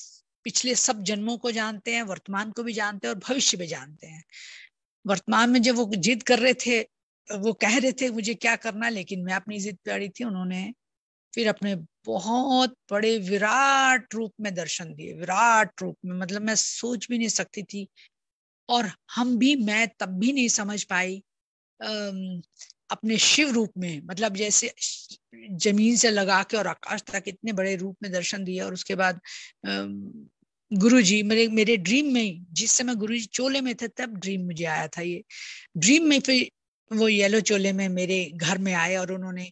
पिछले सब जन्मों को जानते हैं वर्तमान को भी जानते हैं और भविष्य भी जानते हैं वर्तमान में जब वो जिद कर रहे थे वो कह रहे थे मुझे क्या करना लेकिन मैं अपनी जिद पे अड़ी थी उन्होंने फिर अपने बहुत बड़े विराट रूप में दर्शन दिए विराट रूप में मतलब मैं सोच भी नहीं सकती थी और हम भी मैं तब भी नहीं समझ पाई अपने शिव रूप में मतलब जैसे जमीन से लगा के और आकाश तक इतने बड़े रूप में दर्शन दिए और उसके बाद गुरु जी मेरे मेरे ड्रीम में जिस समय गुरु जी चोले में थे तब ड्रीम मुझे आया था ये ड्रीम में फिर वो येलो चोले में मेरे घर में आए और उन्होंने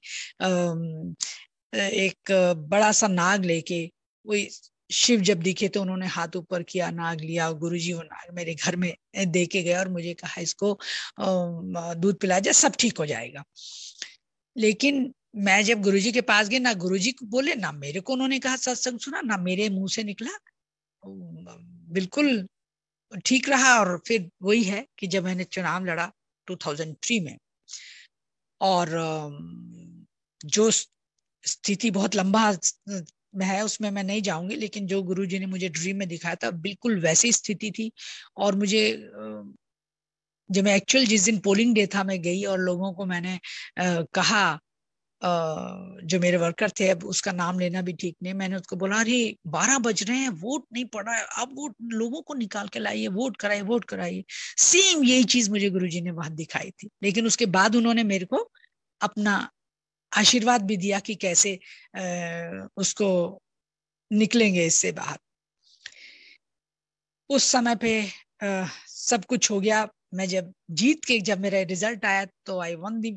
एक बड़ा सा नाग लेके वो शिव जब दिखे तो उन्होंने हाथ ऊपर किया नाग लिया और गुरु जी वो नाग मेरे घर में दे के गए और मुझे कहा इसको दूध पिला जाए सब ठीक हो जाएगा लेकिन मैं जब गुरुजी के पास गई ना गुरुजी को बोले ना मेरे को उन्होंने कहा सत्संग सुना ना मेरे मुंह से निकला बिल्कुल ठीक रहा और फिर वही है कि जब मैंने चुनाव लड़ा 2003 में और जो स्थिति बहुत लंबा है उसमें मैं नहीं जाऊंगी लेकिन जो गुरुजी ने मुझे ड्रीम में दिखाया था बिल्कुल वैसी स्थिति थी और मुझे जब मैं एक्चुअल जिस दिन पोलिंग डे था मैं गई और लोगों को मैंने कहा जो मेरे वर्कर थे अब उसका नाम लेना भी ठीक नहीं मैंने उसको बोला अरे बारह बज रहे हैं वोट नहीं पड़ा है अब वोट लोगों को निकाल के लाइए वोट कराइए वोट कराइए सेम यही चीज मुझे गुरु ने वहां दिखाई थी लेकिन उसके बाद उन्होंने मेरे को अपना आशीर्वाद भी दिया कि कैसे अः उसको निकलेंगे इससे बाहर उस समय पे आ, सब कुछ हो गया मैं जब जीत के जब मेरा रिजल्ट आया तो आई वन दी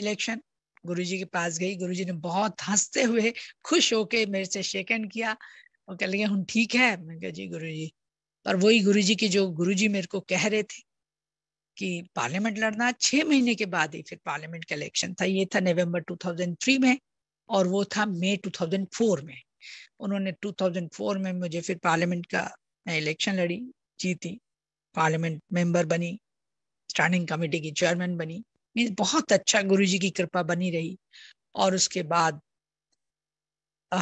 इलेक्शन गुरुजी के पास गई गुरुजी ने बहुत हंसते हुए खुश होके मेरे से शेक हैंड किया और कह लगे हूँ ठीक है मैं कह जी गुरु जी पर वही गुरु जी की जो गुरु जी मेरे को कह रहे थे कि पार्लियामेंट लड़ना छह महीने के बाद ही फिर पार्लियामेंट का इलेक्शन था ये था नवंबर 2003 में और वो था मई 2004 में उन्होंने 2004 में मुझे फिर पार्लियामेंट का मैं इलेक्शन लड़ी जीती पार्लियामेंट मेंबर बनी स्टैंडिंग कमेटी की चेयरमैन बनी मीन्स बहुत अच्छा गुरु जी की कृपा बनी रही और उसके बाद आ,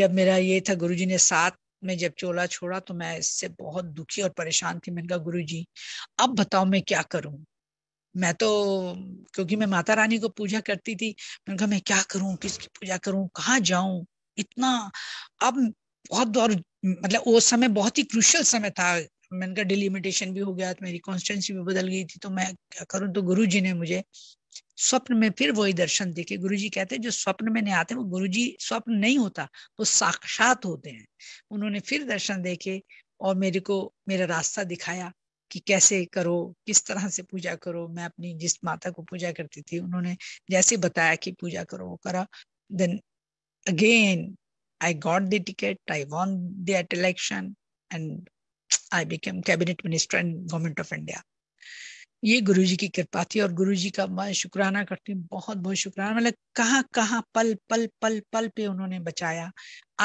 जब मेरा ये था गुरु जी ने साथ में जब चोला छोड़ा तो मैं इससे बहुत दुखी और परेशान थी मैंने कहा गुरु जी अब बताओ मैं क्या करूं मैं तो क्योंकि मैं माता रानी को पूजा करती थी मैंने कहा मैं क्या करूं किसकी पूजा करूं कहाँ जाऊं इतना अब बहुत और मतलब वो समय बहुत ही क्रुशल समय था मैंने कहा डिलिमिटेशन भी हो गया था तो मेरी कॉन्स्टेंसी भी बदल गई थी तो मैं क्या करूँ तो गुरु ने मुझे स्वप्न में फिर वही दर्शन देखे गुरु जी कहते हैं जो स्वप्न में नहीं आते वो गुरु जी स्वप्न नहीं होता वो साक्षात होते हैं उन्होंने फिर दर्शन देखे और मेरे को मेरा रास्ता दिखाया कि कैसे करो किस तरह से पूजा करो मैं अपनी जिस माता को पूजा करती थी उन्होंने जैसे बताया कि पूजा करो वो करा then again I got the ticket I won the election and I became cabinet minister in government of India ये गुरुजी की कृपा थी और गुरुजी का मैं शुक्राना करती हूँ बहुत बहुत शुक्राना मतलब कहाँ कहाँ पल पल पल पल पे उन्होंने बचाया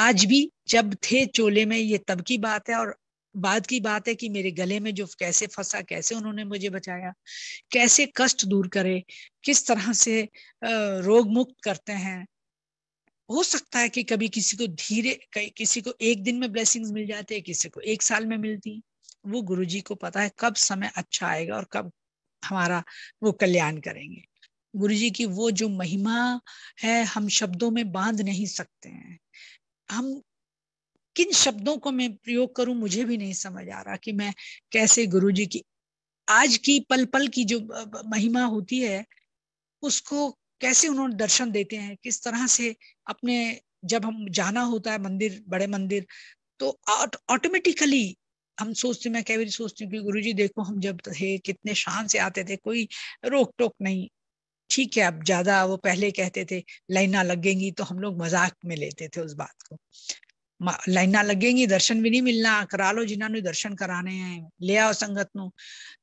आज भी जब थे चोले में ये तब की बात है और बाद की बात है कि मेरे गले में जो कैसे फंसा कैसे उन्होंने मुझे बचाया कैसे कष्ट दूर करे किस तरह से रोग मुक्त करते हैं हो सकता है कि कभी किसी को धीरे किसी को एक दिन में ब्लेसिंग्स मिल जाती है किसी को एक साल में मिलती वो गुरु जी को पता है कब समय अच्छा आएगा और कब हमारा वो कल्याण करेंगे गुरु जी की वो जो महिमा है हम शब्दों में बांध नहीं सकते हैं हम किन शब्दों को मैं प्रयोग करूं मुझे भी नहीं समझ आ रहा कि मैं कैसे गुरु जी की आज की पल पल की जो महिमा होती है उसको कैसे उन्होंने दर्शन देते हैं किस तरह से अपने जब हम जाना होता है मंदिर बड़े मंदिर तो ऑटोमेटिकली हम सोचते मैं कई बार सोचती हूँ कि गुरु जी देखो हम जब थे कितने शान से आते थे कोई रोक टोक नहीं ठीक है अब ज्यादा वो पहले कहते थे लाइना लगेंगी तो हम लोग मजाक में लेते थे उस बात को लाइना लगेंगी दर्शन भी नहीं मिलना करा लो जिन्होंने दर्शन कराने हैं ले आओ संगत नो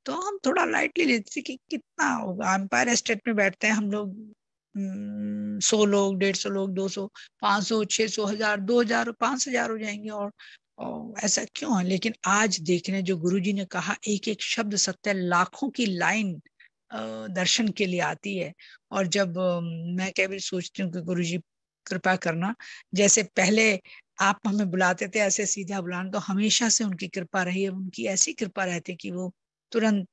तो हम थोड़ा लाइटली लेते थे कि कितना होगा एम्पायर स्टेट में बैठते हैं हम लोग हम्म, सौ लोग डेढ़ सौ लोग दो सौ पाँच सौ छह सौ हजार दो हजार पांच हजार हो जाएंगे और, ऐसा क्यों है लेकिन आज देख रहे जो गुरुजी ने कहा एक एक शब्द सत्य लाखों की लाइन दर्शन के लिए आती है और जब मैं भी सोचती हूँ कि गुरु जी कृपा करना जैसे पहले आप हमें बुलाते थे ऐसे सीधा बुलाना तो हमेशा से उनकी कृपा रही है उनकी ऐसी कृपा रहती है कि वो तुरंत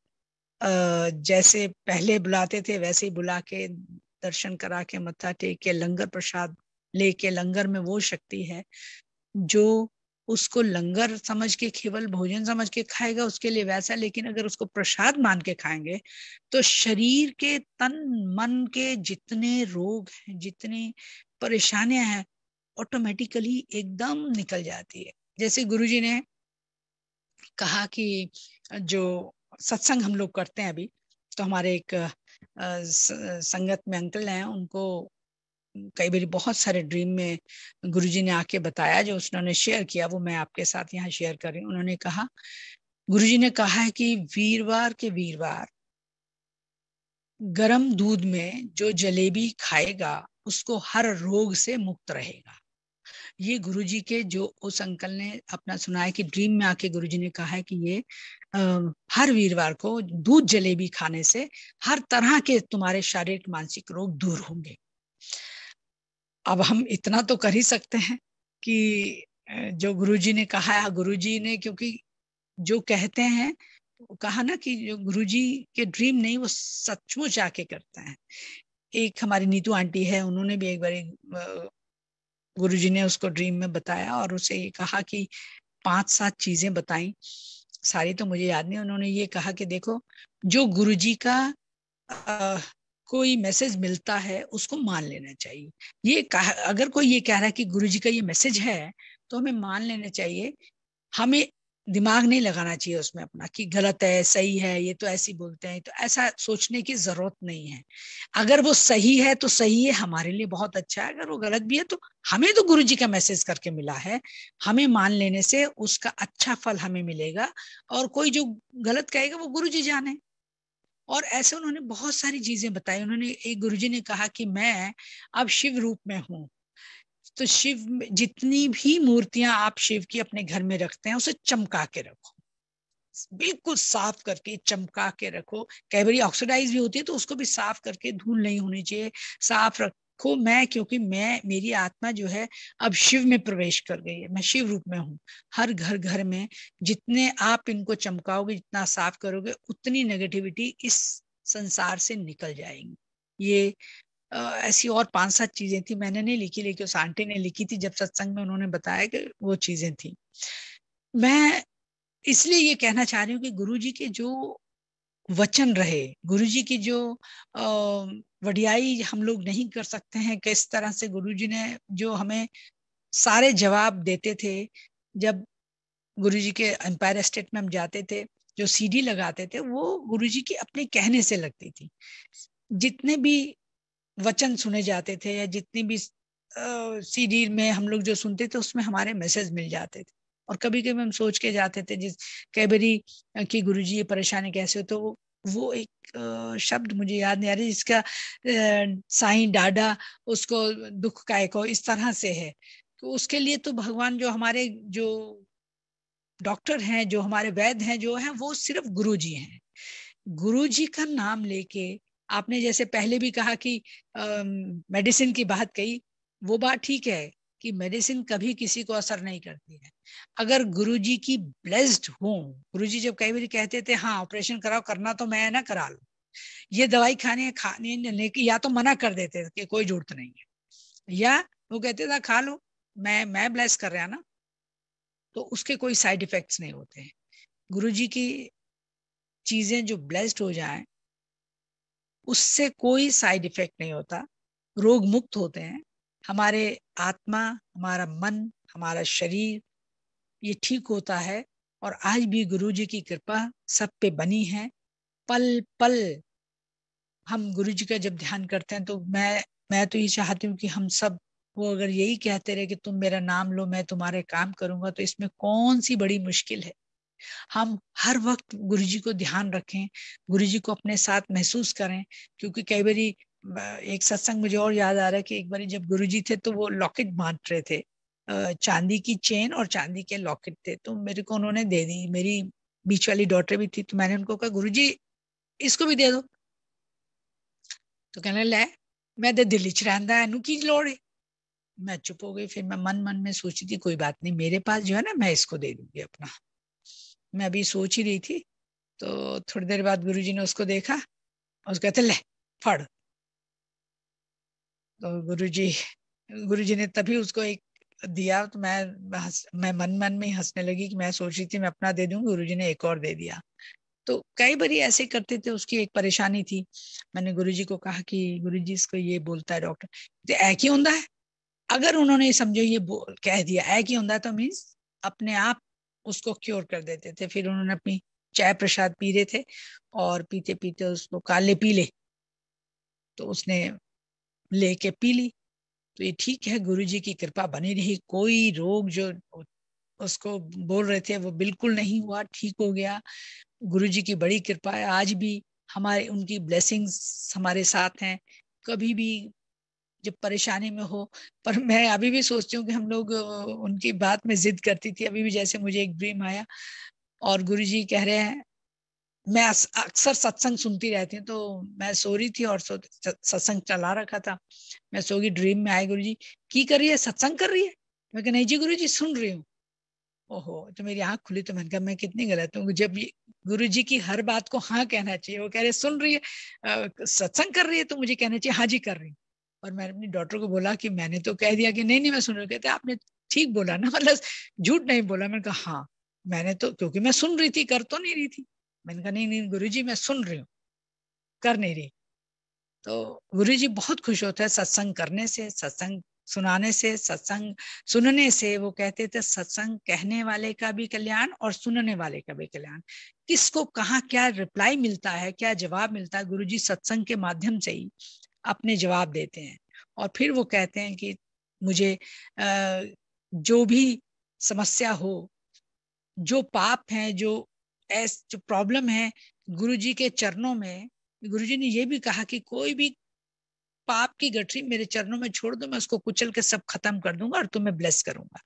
जैसे पहले बुलाते थे वैसे ही बुला के दर्शन करा के मत्था टेक के लंगर प्रसाद लेके लंगर में वो शक्ति है जो उसको लंगर समझ के केवल भोजन समझ के खाएगा उसके लिए वैसा लेकिन अगर उसको प्रसाद मान के खाएंगे तो शरीर के तन मन के जितने रोग हैं जितने परेशानियां हैं ऑटोमेटिकली एकदम निकल जाती है जैसे गुरुजी ने कहा कि जो सत्संग हम लोग करते हैं अभी तो हमारे एक संगत में अंकल हैं उनको कई बार बहुत सारे ड्रीम में गुरुजी ने आके बताया जो उन्होंने शेयर किया वो मैं आपके साथ यहाँ शेयर कर रही हूँ उन्होंने कहा गुरुजी ने कहा है कि वीरवार के वीरवार गरम दूध में जो जलेबी खाएगा उसको हर रोग से मुक्त रहेगा ये गुरुजी के जो उस अंकल ने अपना सुनाया कि ड्रीम में आके गुरुजी ने कहा है कि ये आ, हर वीरवार को दूध जलेबी खाने से हर तरह के तुम्हारे शारीरिक मानसिक रोग दूर होंगे अब हम इतना तो कर ही सकते हैं कि जो गुरुजी ने कहा है जी ने क्योंकि जो कहते हैं कहा ना कि जो जी के ड्रीम नहीं वो सचमुच आके करते हैं एक हमारी नीतू आंटी है उन्होंने भी एक बार गुरुजी ने उसको ड्रीम में बताया और उसे ये कहा कि पांच सात चीजें बताई सारी तो मुझे याद नहीं उन्होंने ये कहा कि देखो जो गुरुजी का आ, कोई मैसेज मिलता है उसको मान लेना चाहिए ये कह, अगर कोई ये कह रहा है कि गुरुजी का ये मैसेज है तो हमें मान लेना चाहिए हमें दिमाग नहीं लगाना चाहिए उसमें अपना कि गलत है सही है ये तो ऐसी बोलते हैं तो ऐसा सोचने की जरूरत नहीं है अगर वो सही है तो सही है हमारे लिए बहुत अच्छा है अगर वो गलत भी है तो हमें तो गुरु जी का मैसेज करके मिला है हमें मान लेने से उसका अच्छा फल हमें मिलेगा और कोई जो गलत कहेगा वो गुरु जी जाने और ऐसे उन्होंने बहुत सारी चीजें बताई उन्होंने एक गुरु जी ने कहा कि मैं अब शिव रूप में हूँ तो शिव जितनी भी मूर्तियां आप शिव की अपने घर में रखते हैं उसे चमका के रखो बिल्कुल साफ करके चमका के रखो कैबरी ऑक्सीडाइज भी होती है तो उसको भी साफ करके धूल नहीं होनी चाहिए साफ रखो मैं क्योंकि मैं मेरी आत्मा जो है अब शिव में प्रवेश कर गई है मैं शिव रूप में हूँ हर घर घर में जितने आप इनको चमकाओगे जितना साफ करोगे उतनी नेगेटिविटी इस संसार से निकल जाएगी ये ऐसी और पांच सात चीजें थी मैंने नहीं लिखी लेकिन उस आंटी ने लिखी थी जब सत्संग में उन्होंने बताया कि वो चीजें थी मैं इसलिए ये कहना चाह रही हूँ कि गुरु जी के जो वचन रहे गुरु जी की जो वडियाई हम लोग नहीं कर सकते हैं किस तरह से गुरु जी ने जो हमें सारे जवाब देते थे जब गुरु जी के एम्पायर स्टेट में हम जाते थे जो सीडी लगाते थे वो गुरु जी की अपने कहने से लगती थी जितने भी वचन सुने जाते थे या जितनी भी सीडी में हम लोग जो सुनते थे उसमें हमारे मैसेज मिल जाते थे और कभी कभी हम सोच के जाते थे जिस कैबरी की गुरु जी ये परेशानी कैसे हो तो वो एक शब्द मुझे याद नहीं आ रही जिसका साई डाडा उसको दुख का एक इस तरह से है तो उसके लिए तो भगवान जो हमारे जो डॉक्टर हैं जो हमारे वैद्य हैं जो हैं वो सिर्फ गुरु जी हैं गुरु जी का नाम लेके आपने जैसे पहले भी कहा कि मेडिसिन की बात कही वो बात ठीक है कि मेडिसिन कभी किसी को असर नहीं करती है अगर गुरुजी की ब्लेस्ड हूँ गुरुजी जब कई बार कहते थे हाँ ऑपरेशन कराओ करना तो मैं ना करा लू ये दवाई खाने खाने की या तो मना कर देते कि कोई जरूरत नहीं है या वो कहते थे खा लो मैं मैं ब्लेस कर रहा ना तो उसके कोई साइड इफेक्ट्स नहीं होते हैं गुरुजी की चीजें जो ब्लेस्ड हो जाए उससे कोई साइड इफेक्ट नहीं होता रोग मुक्त होते हैं हमारे आत्मा हमारा मन हमारा शरीर ये ठीक होता है और आज भी गुरु जी की कृपा सब पे बनी है पल पल हम गुरु जी का जब ध्यान करते हैं तो मैं मैं तो ये चाहती हूँ कि हम सब वो अगर यही कहते रहे कि तुम मेरा नाम लो मैं तुम्हारे काम करूंगा तो इसमें कौन सी बड़ी मुश्किल है हम हर वक्त गुरु जी को ध्यान रखें गुरु जी को अपने साथ महसूस करें क्योंकि कई बार एक सत्संग मुझे और याद आ रहा है कि एक बार जब गुरु जी थे तो वो लॉकेट बांट रहे थे चांदी की चेन और चांदी के लॉकेट थे तो मेरे को उन्होंने दे दी मेरी बीच वाली डॉटर भी थी तो मैंने उनको कहा गुरु जी इसको भी दे दो तो कहने लै मैं तो दिल्ली च रहा है की लौड़ है मैं चुप हो गई फिर मैं मन मन में सोची थी कोई बात नहीं मेरे पास जो है ना मैं इसको दे दूंगी अपना मैं अभी सोच ही रही थी तो थोड़ी देर बाद गुरुजी ने उसको देखा और कहते ले फड़ तो गुरुजी गुरुजी ने तभी उसको एक दिया तो मैं मैं मन मन में हंसने लगी कि मैं सोच रही थी मैं अपना दे दूंगी गुरुजी ने एक और दे दिया तो कई बार ऐसे करते थे उसकी एक परेशानी थी मैंने गुरुजी को कहा कि गुरुजी इसको ये बोलता है डॉक्टर तो ऐ क्यों होता है अगर उन्होंने समझो ये बोल कह दिया ऐ क्यों होता तो मीन्स अपने आप उसको क्योर कर देते थे फिर उन्होंने अपनी चाय प्रसाद पी रहे थे और पीते पीते उसको काले पी ले तो उसने लेके पी ली तो ये ठीक है गुरु जी की कृपा बनी रही कोई रोग जो उसको बोल रहे थे वो बिल्कुल नहीं हुआ ठीक हो गया गुरु जी की बड़ी कृपा है आज भी हमारे उनकी ब्लेसिंग्स हमारे साथ हैं कभी भी जब परेशानी में हो पर मैं अभी भी सोचती हूँ कि हम लोग उनकी बात में जिद करती थी अभी भी जैसे मुझे एक ड्रीम आया और गुरु जी कह रहे हैं मैं अक्सर सत्संग सुनती रहती हूँ तो मैं सो रही थी और सत्संग चला रखा था मैं सो गई ड्रीम में आए गुरु जी की कर रही है सत्संग कर रही है मैं नहीं जी गुरु जी सुन रही हूँ ओहो तो मेरी आंख खुली तो मैंने कहा मैं कितनी गलत हूँ जब गुरु जी की हर बात को हाँ कहना चाहिए वो कह रहे सुन रही है सत्संग कर रही है तो मुझे कहना चाहिए हाँ जी कर रही और मैंने अपनी डॉटर को बोला कि मैंने तो कह दिया कि नहीं नहीं मैं सुन रही कहते आपने ठीक बोला ना (laughs) मतलब झूठ नहीं बोला मैंने कहा हाँ मैंने तो क्योंकि मैं सुन रही थी कर तो नहीं रही थी मैंने कहा नहीं नहीं गुरु जी मैं सुन रही हूँ कर नहीं रही तो गुरु जी बहुत खुश होता है सत्संग करने से सत्संग सुनाने से सत्संग सुनने से वो कहते थे सत्संग कहने वाले का भी कल्याण और सुनने वाले का भी कल्याण किसको कहाँ क्या रिप्लाई मिलता है क्या जवाब मिलता है गुरुजी सत्संग के माध्यम से ही अपने जवाब देते हैं और फिर वो कहते हैं कि मुझे जो भी समस्या हो जो पाप हैं जो ऐस जो प्रॉब्लम है गुरुजी के चरणों में गुरुजी ने ये भी कहा कि कोई भी पाप की गठरी मेरे चरणों में छोड़ दो मैं उसको कुचल के सब खत्म कर दूंगा और तुम्हें ब्लेस करूंगा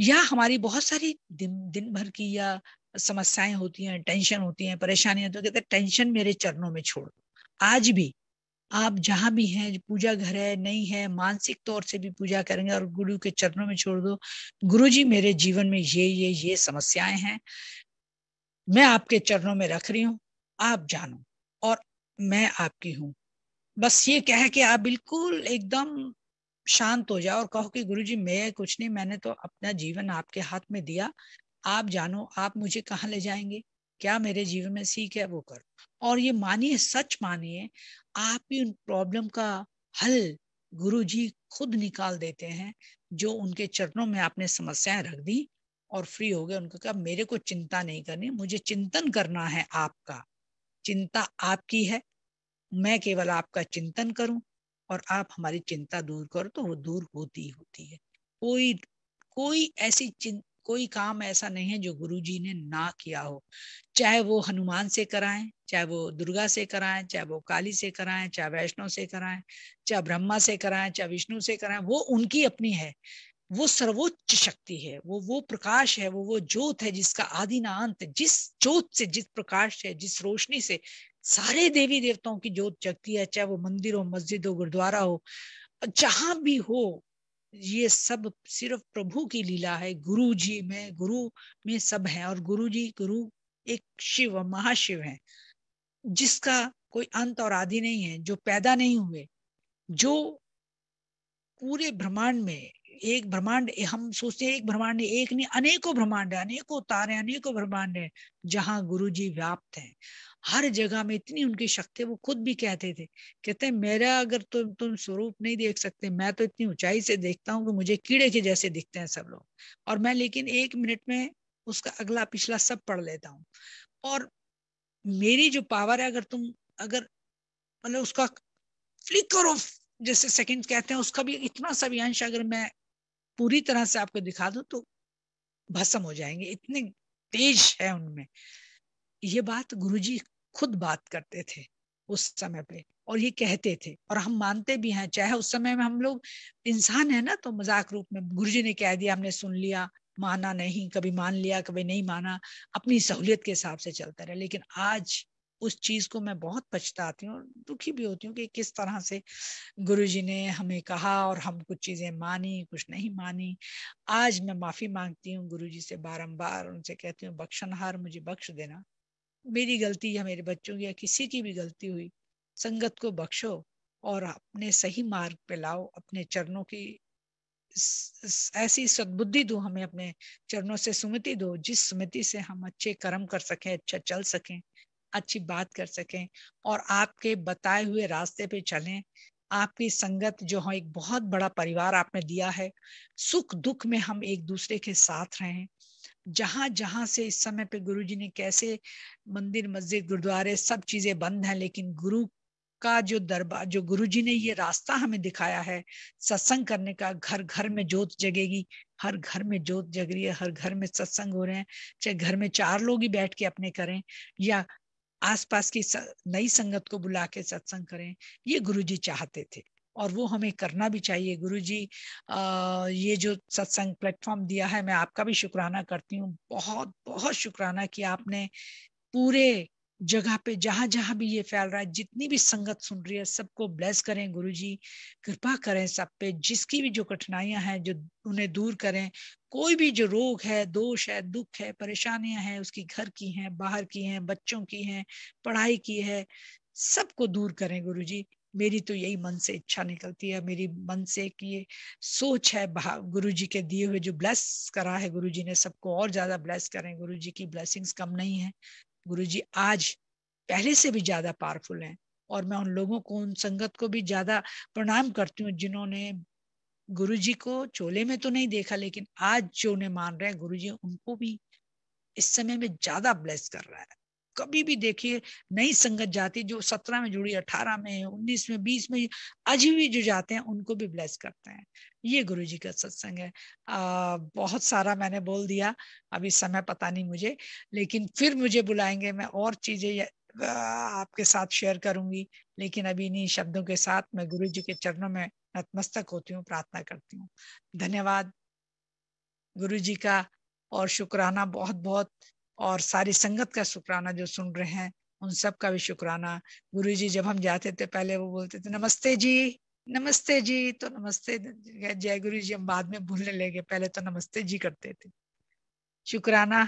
या हमारी बहुत सारी दिन दिन भर की या समस्याएं होती हैं टेंशन होती हैं परेशानियां तो कहते हैं टेंशन मेरे चरणों में छोड़ दो आज भी आप जहां भी हैं पूजा घर है नहीं है मानसिक तौर से भी पूजा करेंगे और गुरु के चरणों में छोड़ दो गुरु जी मेरे जीवन में ये ये ये समस्याएं हैं मैं आपके चरणों में रख रही हूं आप जानो और मैं आपकी हूँ बस ये कह के आप बिल्कुल एकदम शांत हो जाओ और कहो कि गुरु जी मैं कुछ नहीं मैंने तो अपना जीवन आपके हाथ में दिया आप जानो आप मुझे कहाँ ले जाएंगे क्या मेरे जीवन में सीख है वो करो और ये मानिए सच मानिए आप ही उन प्रॉब्लम का हल गुरु जी खुद निकाल देते हैं जो उनके चरणों में आपने समस्याएं रख दी और फ्री हो गए उनको कहा मेरे को चिंता नहीं करनी मुझे चिंतन करना है आपका चिंता आपकी है मैं केवल आपका चिंतन करूं और आप हमारी चिंता दूर करो तो वो दूर होती ही होती है कोई कोई ऐसी कोई काम ऐसा नहीं है जो गुरु जी ने ना किया हो चाहे वो हनुमान से कराएं चाहे वो दुर्गा से कराएं चाहे वो काली से कराएं चाहे वैष्णव से कराएं चाहे ब्रह्मा से कराएं चाहे विष्णु से कराएं वो उनकी अपनी है वो सर्वोच्च शक्ति है वो वो प्रकाश है वो वो ज्योत है जिसका आदि ना अंत जिस ज्योत से जिस प्रकाश से जिस रोशनी से सारे देवी देवताओं की ज्योत जगती है चाहे वो मंदिर हो मस्जिद हो गुरुद्वारा हो जहां भी हो ये सब सिर्फ प्रभु की लीला है गुरु जी में गुरु में सब है और गुरु जी गुरु एक शिव महाशिव है जिसका कोई अंत और आदि नहीं है जो पैदा नहीं हुए जो पूरे ब्रह्मांड में एक ब्रह्मांड हम सोचते हैं एक ब्रह्मांड एक नहीं अनेकों ब्रह्मांड है अनेकों तारे अनेकों ब्रह्मांड है जहाँ गुरु जी व्याप्त हैं हर जगह में इतनी उनकी शक्ति वो खुद भी कहते थे कहते हैं मेरा अगर तुम तुम स्वरूप नहीं देख सकते मैं तो इतनी ऊंचाई से देखता हूँ कि मुझे कीड़े के जैसे दिखते हैं सब लोग और मैं लेकिन एक मिनट में उसका अगला पिछला सब पढ़ लेता हूँ और मेरी जो पावर है अगर तुम अगर मतलब उसका फ्लिकर ऑफ जैसे सेकंड कहते हैं उसका भी इतना सा अंश अगर मैं पूरी तरह से आपको दिखा दो तो भस्म हो जाएंगे इतने तेज है उनमें ये बात गुरुजी खुद बात करते थे उस समय पे और ये कहते थे और हम मानते भी हैं चाहे उस समय में हम लोग इंसान है ना तो मजाक रूप में जी ने कह दिया हमने सुन लिया माना नहीं कभी मान लिया कभी नहीं माना अपनी सहूलियत के हिसाब से चलता रहे लेकिन आज उस चीज को मैं बहुत पछताती हूँ दुखी भी होती हूँ कि किस तरह से गुरु जी ने हमें कहा और हम कुछ चीजें मानी कुछ नहीं मानी आज मैं माफी मांगती हूँ गुरु जी से बारम्बार उनसे कहती हूँ बख्शनहार मुझे बख्श देना मेरी गलती या मेरे बच्चों की या किसी की भी गलती हुई संगत को बख्शो और अपने सही मार्ग पे लाओ अपने चरणों की ऐसी सद्बुद्धि दो हमें अपने चरणों से सुमति दो जिस सुमति से हम अच्छे कर्म कर सकें अच्छा चल सकें अच्छी बात कर सकें और आपके बताए हुए रास्ते पे चलें आपकी संगत जो है एक बहुत बड़ा परिवार आपने दिया है सुख दुख में हम एक दूसरे के साथ रहें जहां जहां से इस समय पे जी ने कैसे मंदिर मस्जिद गुरुद्वारे सब चीजें बंद हैं लेकिन गुरु का जो दरबार जो गुरु जी ने ये रास्ता हमें दिखाया है सत्संग करने का घर घर में जोत जगेगी हर घर में जोत जग रही है हर घर में सत्संग हो रहे हैं चाहे घर में चार लोग ही बैठ के अपने करें या आसपास की नई संगत को बुला के सत्संग करें ये गुरुजी चाहते थे और वो हमें करना भी चाहिए गुरुजी ये जो सत्संग प्लेटफॉर्म दिया है मैं आपका भी शुक्राना करती हूँ बहुत बहुत शुक्राना कि आपने पूरे जगह पे जहां जहां भी ये फैल रहा है जितनी भी संगत सुन रही है सबको ब्लेस करें गुरु जी कृपा करें सब पे जिसकी भी जो कठिनाइयां हैं जो उन्हें दूर करें कोई भी जो रोग है दोष है दुख है परेशानियां हैं उसकी घर की हैं बाहर की हैं बच्चों की हैं पढ़ाई की है सबको दूर करें गुरु जी मेरी तो यही मन से इच्छा निकलती है मेरी मन से कि ये सोच है गुरु जी के दिए हुए जो ब्लेस करा है गुरु जी ने सबको और ज्यादा ब्लेस करें गुरु जी की ब्लेसिंग्स कम नहीं है गुरु जी आज पहले से भी ज्यादा पावरफुल हैं और मैं उन लोगों को उन संगत को भी ज्यादा प्रणाम करती हूँ जिन्होंने गुरु जी को चोले में तो नहीं देखा लेकिन आज जो उन्हें मान रहे हैं गुरु जी उनको भी इस समय में ज्यादा ब्लेस कर रहा है कभी भी देखिए नई संगत जाती जो सत्रह में जुड़ी अठारह में उन्नीस में बीस में अजीब जो जाते हैं उनको भी ब्लेस करते हैं ये गुरु जी का सत्संग है आ, बहुत सारा मैंने बोल दिया अभी समय पता नहीं मुझे लेकिन फिर मुझे बुलाएंगे मैं और चीजें आपके साथ शेयर करूंगी लेकिन अभी इन्हीं शब्दों के साथ मैं गुरु जी के चरणों में नतमस्तक होती हूँ प्रार्थना करती हूँ धन्यवाद गुरु जी का और शुक्राना बहुत बहुत और सारी संगत का शुक्राना जो सुन रहे हैं उन सब का भी शुक्राना गुरु जी जब हम जाते थे पहले वो बोलते थे नमस्ते जी नमस्ते जी तो नमस्ते जय गुरु जी हम बाद में भूलने लगे पहले तो नमस्ते जी करते थे शुक्राना